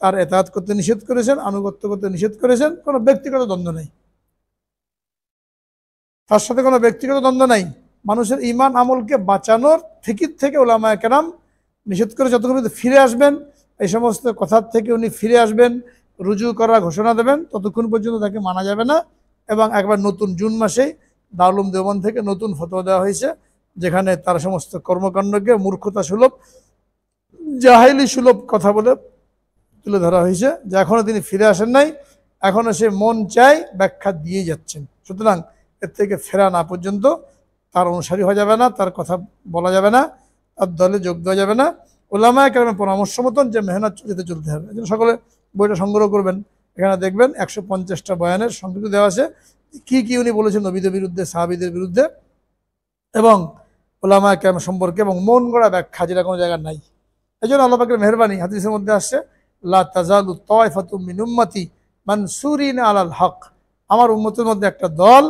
তার এতায়াত করতে নিষেধ করেছেন আনুগত্য করতে নিষেধ করেছেন কোনো ব্যক্তিগত দ্বন্দ্ব নেই তার সাথে কোনো ব্যক্তিগত দ্বন্দ্ব নাই মানুষের ইমান আমলকে বাঁচানোর থেকে থেকে ওলামায় কেরাম নিষেধ করে যতক্ষণ ফিরে আসবেন এই সমস্ত কথার থেকে উনি ফিরে আসবেন রুজু করার ঘোষণা দেবেন ততক্ষণ পর্যন্ত তাকে মানা যাবে না এবং একবার নতুন জুন মাসেই দারুলুম দেবন থেকে নতুন ফতো দেওয়া হয়েছে যেখানে তার সমস্ত কর্মকাণ্ডকে মূর্খতা সুলভ জাহাইলি সুলভ কথা বলে তুলে ধরা হয়েছে যে এখনও তিনি ফিরে আসেন নাই এখনও সে মন চাই ব্যাখ্যা দিয়ে যাচ্ছেন সুতরাং এর থেকে ফেরা না পর্যন্ত তার অনুসারী হওয়া যাবে না তার কথা বলা যাবে না তার দলে যোগ দেওয়া যাবে না ওলামায় একরামের পরামর্শ মতন যে মেহনত যেতে চলতে হবে এই সকলে বইটা সংগ্রহ করবেন এখানে দেখবেন একশো পঞ্চাশটা বয়ানের সংক্ষিপ্ত দেওয়া আছে কি কি উনি বলেছেন নবীদের বিরুদ্ধে সাহাবিদের বিরুদ্ধে এবং ওলামায় একরাম সম্পর্কে এবং মন গড়া ব্যাখ্যা যেটা কোনো জায়গা নাই এই জন্য পাকের মেহরবানি হাদিসের মধ্যে আসছে লা তাজালু মানসুরিন আলাল হক আমার উম্মতের মধ্যে একটা দল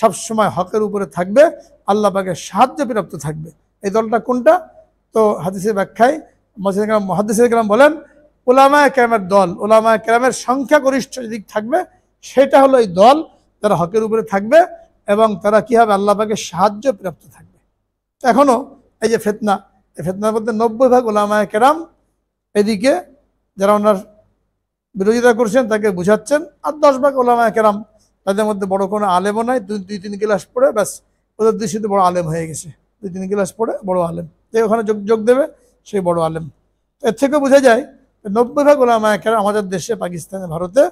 সবসময় হকের উপরে থাকবে আল্লাহ পাকে সাহায্য প্রাপ্ত থাকবে এই দলটা কোনটা তো হাদিসের ব্যাখ্যায় মসজিদ গ্রাম মহাদিসের বলেন ওলামা ক্যামের দল ওলামা ক্যামের সংখ্যাগরিষ্ঠ দিক থাকবে সেটা হলো এই দল তারা হকের উপরে থাকবে এবং তারা কি হবে আল্লাহকে সাহায্য প্রাপ্ত থাকবে এখনও এই যে ফেতনা এই ফেতনার মধ্যে নব্বই ভাগ ওলামায় কেরাম এদিকে যারা ওনার বিরোধিতা করছেন তাকে বুঝাচ্ছেন আর দশ ভাগ ওলামায় কেরাম তাদের মধ্যে বড় কোনো আলেমও নাই দুই তিন ক্লাস পড়ে ব্যাস ওদের দৃষ্টিতে বড় আলেম হয়ে গেছে দুই তিন ক্লাস পড়ে বড় আলেম যে ওখানে যোগ যোগ দেবে সেই বড় আলেম এর থেকে বোঝা যায় নব্বই ভাগ ওলামা একের আমাদের দেশে পাকিস্তানে ভারতে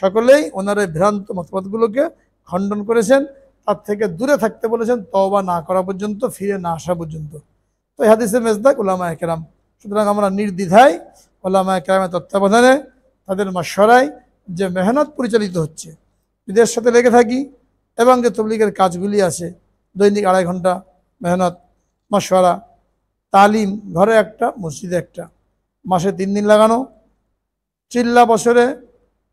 সকলেই ওনারা ভ্রান্ত মতপথগুলোকে খণ্ডন করেছেন তার থেকে দূরে থাকতে বলেছেন বা না করা পর্যন্ত ফিরে না আসা পর্যন্ত তো হাদিসের মেজদাক ওলামা একরাম সুতরাং আমরা নির্দ্বিধায় ওলামা একরামের তত্ত্বাবধানে তাদের মশরায় যে মেহনত পরিচালিত হচ্ছে বিদেশ সাথে লেগে থাকি এবং যে তবলিগের কাজগুলি আছে দৈনিক আড়াই ঘন্টা মেহনত মশওয়ারা তালিম ঘরে একটা মসজিদে একটা মাসে তিন দিন লাগানো চিল্লা বছরে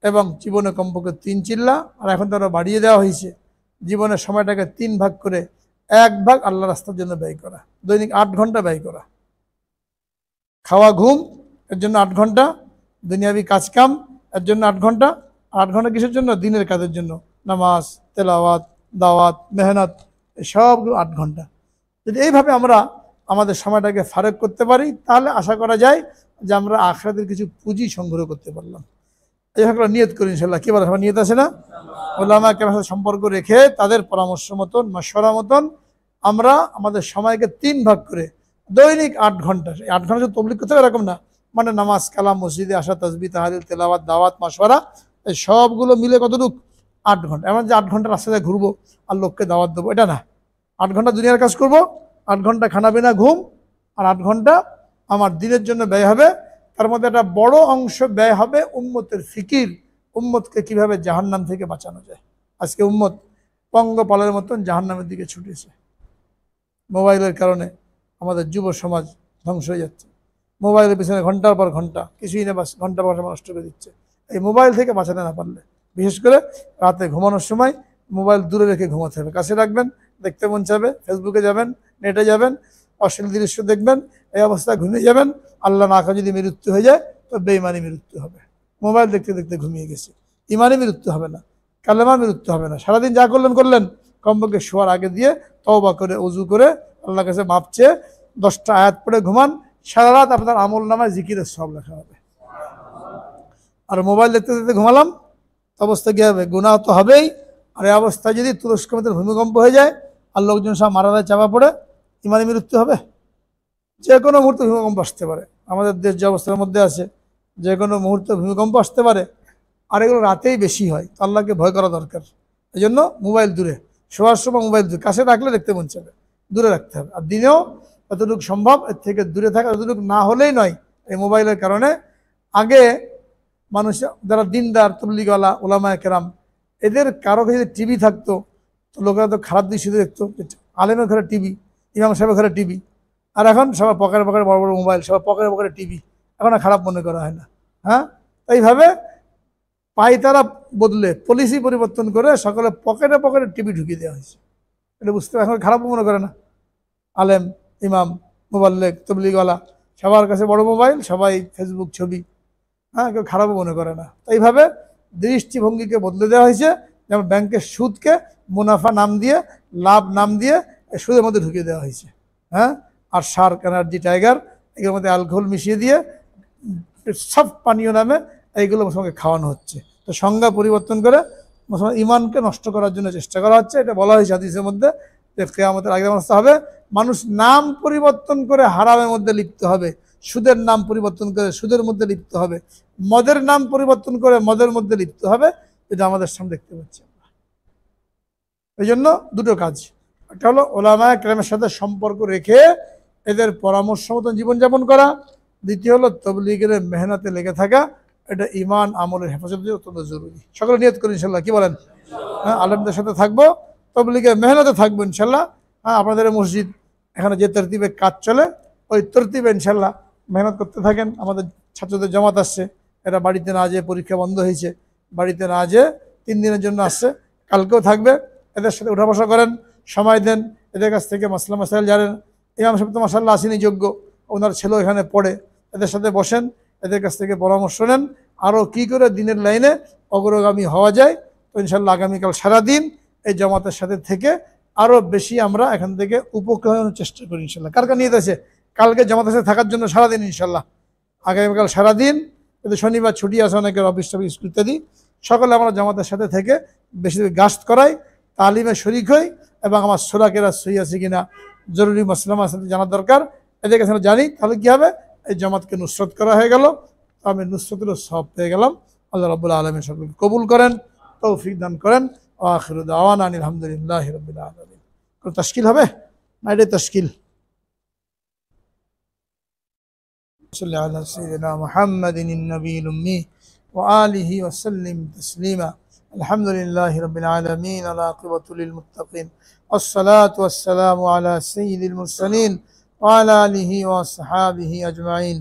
এবং জীবনে কমপক্ষে তিন চিল্লা আর এখন তারা বাড়িয়ে দেওয়া হয়েছে জীবনের সময়টাকে তিন ভাগ করে এক ভাগ আল্লাহ রাস্তার জন্য ব্যয় করা দৈনিক আট ঘন্টা ব্যয় করা খাওয়া ঘুম এর জন্য আট ঘন্টা দুনিয়াবি কাজকাম এর জন্য আট ঘন্টা আট ঘন্টা কিসের জন্য দিনের কাজের জন্য নামাজ তেলাওয়াত দাওয়াত মেহনত সবগুলো আট ঘন্টা যদি এইভাবে আমরা আমাদের সময়টাকে ফারেক করতে পারি তাহলে আশা করা যায় যে আমরা আখরাদের কিছু পুঁজি সংগ্রহ করতে পারলাম এইভাবে নিয়ত করি ইনশাল্লাহ কী বলে নিয়ত আছে না ওলামা কেমন সম্পর্ক রেখে তাদের পরামর্শ মতন মশরা মতন আমরা আমাদের সময়কে তিন ভাগ করে দৈনিক আট ঘন্টা আট ঘন্টা তবলিক করতে হবে এরকম না মানে নামাজ কালাম মসজিদে আসা তসবি তাহারিল তেলাওয়াত দাওয়াত মাসওয়ারা এই সবগুলো মিলে কতটুক আট ঘন্টা এমন যে আট ঘন্টা রাস্তাতে ঘুরবো আর লোককে দাওয়াত দেবো এটা না আট ঘন্টা দুনিয়ার কাজ করব আট ঘন্টা খানা বিনা ঘুম আর আট ঘন্টা আমার দিনের জন্য ব্যয় হবে তার মধ্যে একটা বড় অংশ ব্যয় হবে উম্মতের ফিকির উম্মতকে কিভাবে জাহান্নাম থেকে বাঁচানো যায় আজকে উম্মত পঙ্গপালের মতন জাহান্নামের দিকে ছুটেছে মোবাইলের কারণে আমাদের যুব সমাজ ধ্বংস হয়ে যাচ্ছে মোবাইলের পিছনে ঘন্টার পর ঘন্টা কিছুই না বাস ঘন্টা পর ঘন্টা নষ্ট করে দিচ্ছে এই মোবাইল থেকে বাঁচাতে না পারলে বিশেষ করে রাতে ঘুমানোর সময় মোবাইল দূরে রেখে ঘুমাতে হবে কাছে রাখবেন দেখতে মন চাবে ফেসবুকে যাবেন নেটে যাবেন অশ্লীল দৃশ্য দেখবেন এই অবস্থা ঘুমিয়ে যাবেন আল্লাহ না যদি মৃত্যু হয়ে যায় তো বেইমানি মৃত্যু হবে মোবাইল দেখতে দেখতে ঘুমিয়ে গেছে ইমানি মৃত্যু হবে না কালেমা মৃত্যু হবে না সারাদিন যা করলেন করলেন কমপক্ষে শোয়ার আগে দিয়ে তওবা করে উজু করে আল্লাহ কাছে মাপ চেয়ে দশটা আয়াত পরে ঘুমান সারা রাত আপনার আমল নামায় জিকিরের সব লেখা হবে আর মোবাইল দেখতে দেখতে ঘুমালাম অবস্থা কী হবে গুণাহ তো হবেই আর এই অবস্থায় যদি তুরস্ক ভূমিকম্প হয়ে যায় আর লোকজন সব মারাদায় চাপা পড়ে ইমানি মৃত্যু হবে যে কোনো মুহূর্তে ভূমিকম্প আসতে পারে আমাদের দেশ যে অবস্থার মধ্যে আছে যে কোনো মুহূর্তে ভূমিকম্প আসতে পারে আর এগুলো রাতেই বেশি হয় তো আল্লাহকে ভয় করা দরকার এই জন্য মোবাইল দূরে শোয়ার সময় মোবাইল দূরে কাছে রাখলে দেখতে মন চাবে দূরে রাখতে হবে আর দিনেও যতটুকু সম্ভব এর থেকে দূরে থাকা যতটুকু না হলেই নয় এই মোবাইলের কারণে আগে মানুষ যারা দিনদার তবলিগওয়ালা ওলামায় কেরাম এদের কারো কাছে টিভি থাকতো তো লোকেরা তো খারাপ দিক শুধু দেখতো আলেমের ঘরে টিভি ইমাম সাহেবের ঘরে টিভি আর এখন সবার পকেটে পকেটে বড় বড় মোবাইল সবার পকেটে পকেটে টিভি এখন আর খারাপ মনে করা হয় না হ্যাঁ এইভাবে পাইতারা বদলে পলিসি পরিবর্তন করে সকলে পকেটে পকেটে টিভি ঢুকিয়ে দেওয়া হয়েছে এটা বুঝতে এখন খারাপ মনে করে না আলেম ইমাম মোবাল্লেক তবলিগলা সবার কাছে বড় মোবাইল সবাই ফেসবুক ছবি হ্যাঁ কেউ খারাপও মনে করে না এইভাবে দৃষ্টিভঙ্গিকে বদলে দেওয়া হয়েছে যেমন ব্যাংকের সুদকে মুনাফা নাম দিয়ে লাভ নাম দিয়ে সুদের মধ্যে ঢুকিয়ে দেওয়া হয়েছে হ্যাঁ আর শার্ক এনার্জি টাইগার এগুলোর মধ্যে অ্যালকোহল মিশিয়ে দিয়ে সব পানীয় নামে এইগুলো মুসলমানকে খাওয়ানো হচ্ছে তো সংজ্ঞা পরিবর্তন করে মুসলমান ইমানকে নষ্ট করার জন্য চেষ্টা করা হচ্ছে এটা বলা হয়েছে হাদিসের মধ্যে যে কেয়ামতের আগে অবস্থা হবে মানুষ নাম পরিবর্তন করে হারামের মধ্যে লিপ্ত হবে সুদের নাম পরিবর্তন করে সুদের মধ্যে লিপ্ত হবে মদের নাম পরিবর্তন করে মদের মধ্যে লিপ্ত হবে এটা আমাদের সামনে দেখতে পাচ্ছি আমরা এই জন্য দুটো কাজ একটা হলো ওলামা ক্রেমের সাথে সম্পর্ক রেখে এদের পরামর্শ মতন জীবনযাপন করা দ্বিতীয় হলো তবলিগের মেহনতে লেগে থাকা এটা ইমান আমলের হেফাজত অত্যন্ত জরুরি সকলে নিয়ত করি ইনশাল্লাহ কি বলেন হ্যাঁ আলমদের সাথে থাকবো তবলিগের মেহনতে থাকবো ইনশাল্লাহ হ্যাঁ আপনাদের মসজিদ এখানে যে তরতিবে কাজ চলে ওই তরতিবে ইনশাল্লাহ মেহনত করতে থাকেন আমাদের ছাত্রদের জমাত আসছে এরা বাড়িতে না যে পরীক্ষা বন্ধ হয়েছে বাড়িতে না যেয়ে তিন দিনের জন্য আসছে কালকেও থাকবে এদের সাথে উঠা বসা করেন সময় দেন এদের কাছ থেকে মাসলা মশাল জানেন ইমাম সাহেব তো মাসাল্লাহ আসেনি যোগ্য ওনার ছেলেও এখানে পড়ে এদের সাথে বসেন এদের কাছ থেকে পরামর্শ নেন আরও কি করে দিনের লাইনে অগ্রগামী হওয়া যায় তো ইনশাল্লাহ আগামীকাল সারাদিন এই জামাতের সাথে থেকে আরও বেশি আমরা এখান থেকে উপকরণের চেষ্টা করি ইনশাল্লাহ কার কার নিয়ে আছে কালকে জামাতের সাথে থাকার জন্য সারাদিন ইনশাল্লাহ আগামীকাল সারাদিন কিন্তু শনিবার ছুটি আছে অনেকের অফিস টফিস ইত্যাদি সকলে আমরা জামাতের সাথে থেকে বেশি গাস্ট করাই তালিমে শরিক হই এবং আমার সোরাকেরা সই আছে কিনা জরুরি মাসলাম সাথে জানার দরকার এদের কাছে জানি তাহলে কী হবে এই জামাতকে নুসরত করা হয়ে গেল আমি নুসরতেরও সব পেয়ে গেলাম আল্লাহ রবুল্লা আলমী সকলকে কবুল করেন তৌফিক দান করেন আখির দাওয়ান আলহামদুলিল্লাহ রবিল্লা আলমিন কোনো তশকিল হবে না এটাই তশকিল صل على سيدنا محمد النبي الأمي وآله وسلم تسليما الحمد لله رب العالمين العاقبة للمتقين والصلاة والسلام على سيد المرسلين وعلى آله وصحابه أجمعين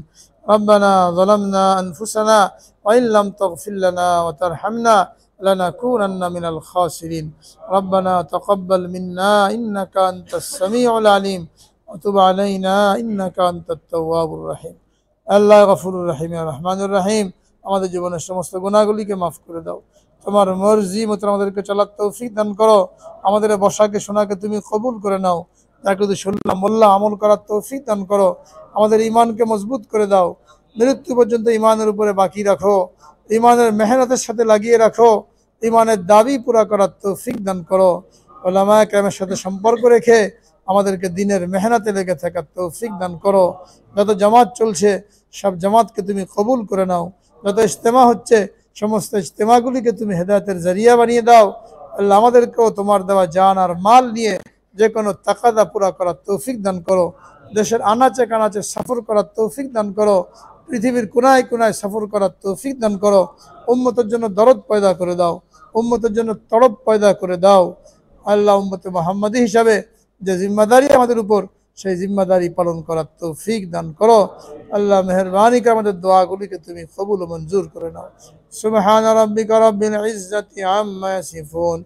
ربنا ظلمنا أنفسنا وإن لم تغفر لنا وترحمنا لنكونن من الخاسرين ربنا تقبل منا إنك أنت السميع العليم وتب علينا إنك أنت التواب الرحيم আল্লাহ গফুরুর রাহিম রহমানুর রাহিম আমাদের জীবনের সমস্ত গুণাগুলিকে মাফ করে দাও তোমার মর্জি মতো আমাদেরকে চলার তৌফিক দান করো আমাদের বসাকে শোনাকে তুমি কবুল করে নাও তাকে তুই শুনলাম মোল্লা আমল করার তৌফিক দান করো আমাদের ইমানকে মজবুত করে দাও মৃত্যু পর্যন্ত ইমানের উপরে বাকি রাখো ইমানের মেহনতের সাথে লাগিয়ে রাখো ইমানের দাবি পুরা করার তৌফিক দান করো ওলামায় ক্যামের সাথে সম্পর্ক রেখে আমাদেরকে দিনের মেহনতে লেগে থাকার তৌফিক দান করো যত জামাত চলছে সব জামাতকে তুমি কবুল করে নাও যত ইজতেমা হচ্ছে সমস্ত ইজতেমাগুলিকে তুমি হেদায়তের জরিয়া বানিয়ে দাও আল্লাহ আমাদেরকেও তোমার দেওয়া জান আর মাল নিয়ে যে কোনো তাকাদা পুরা করার তৌফিক দান করো দেশের আনাচে কানাচে সফর করার তৌফিক দান করো পৃথিবীর কোনায় কোনায় সফর করার তৌফিক দান করো উম্মতের জন্য দরদ পয়দা করে দাও উম্মতের জন্য তড়প পয়দা করে দাও আল্লাহ উম্মতে মোহাম্মদী হিসাবে যে জিম্মাদারি আমাদের উপর সেই জিম্মাদারি পালন করার তৌফিক দান করো আল্লাহ মেহরবানি করে আমাদের দোয়াগুলিকে তুমি কবুল মঞ্জুর করে নাও সুবহান রাব্বিকা রাব্বিল ইজ্জাতি আম্মা ইয়াসিফুন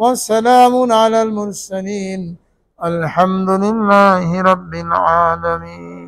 ওয়া সালামুন আলাল মুরসালিন আলহামদুলিল্লাহি রাব্বিল আলামিন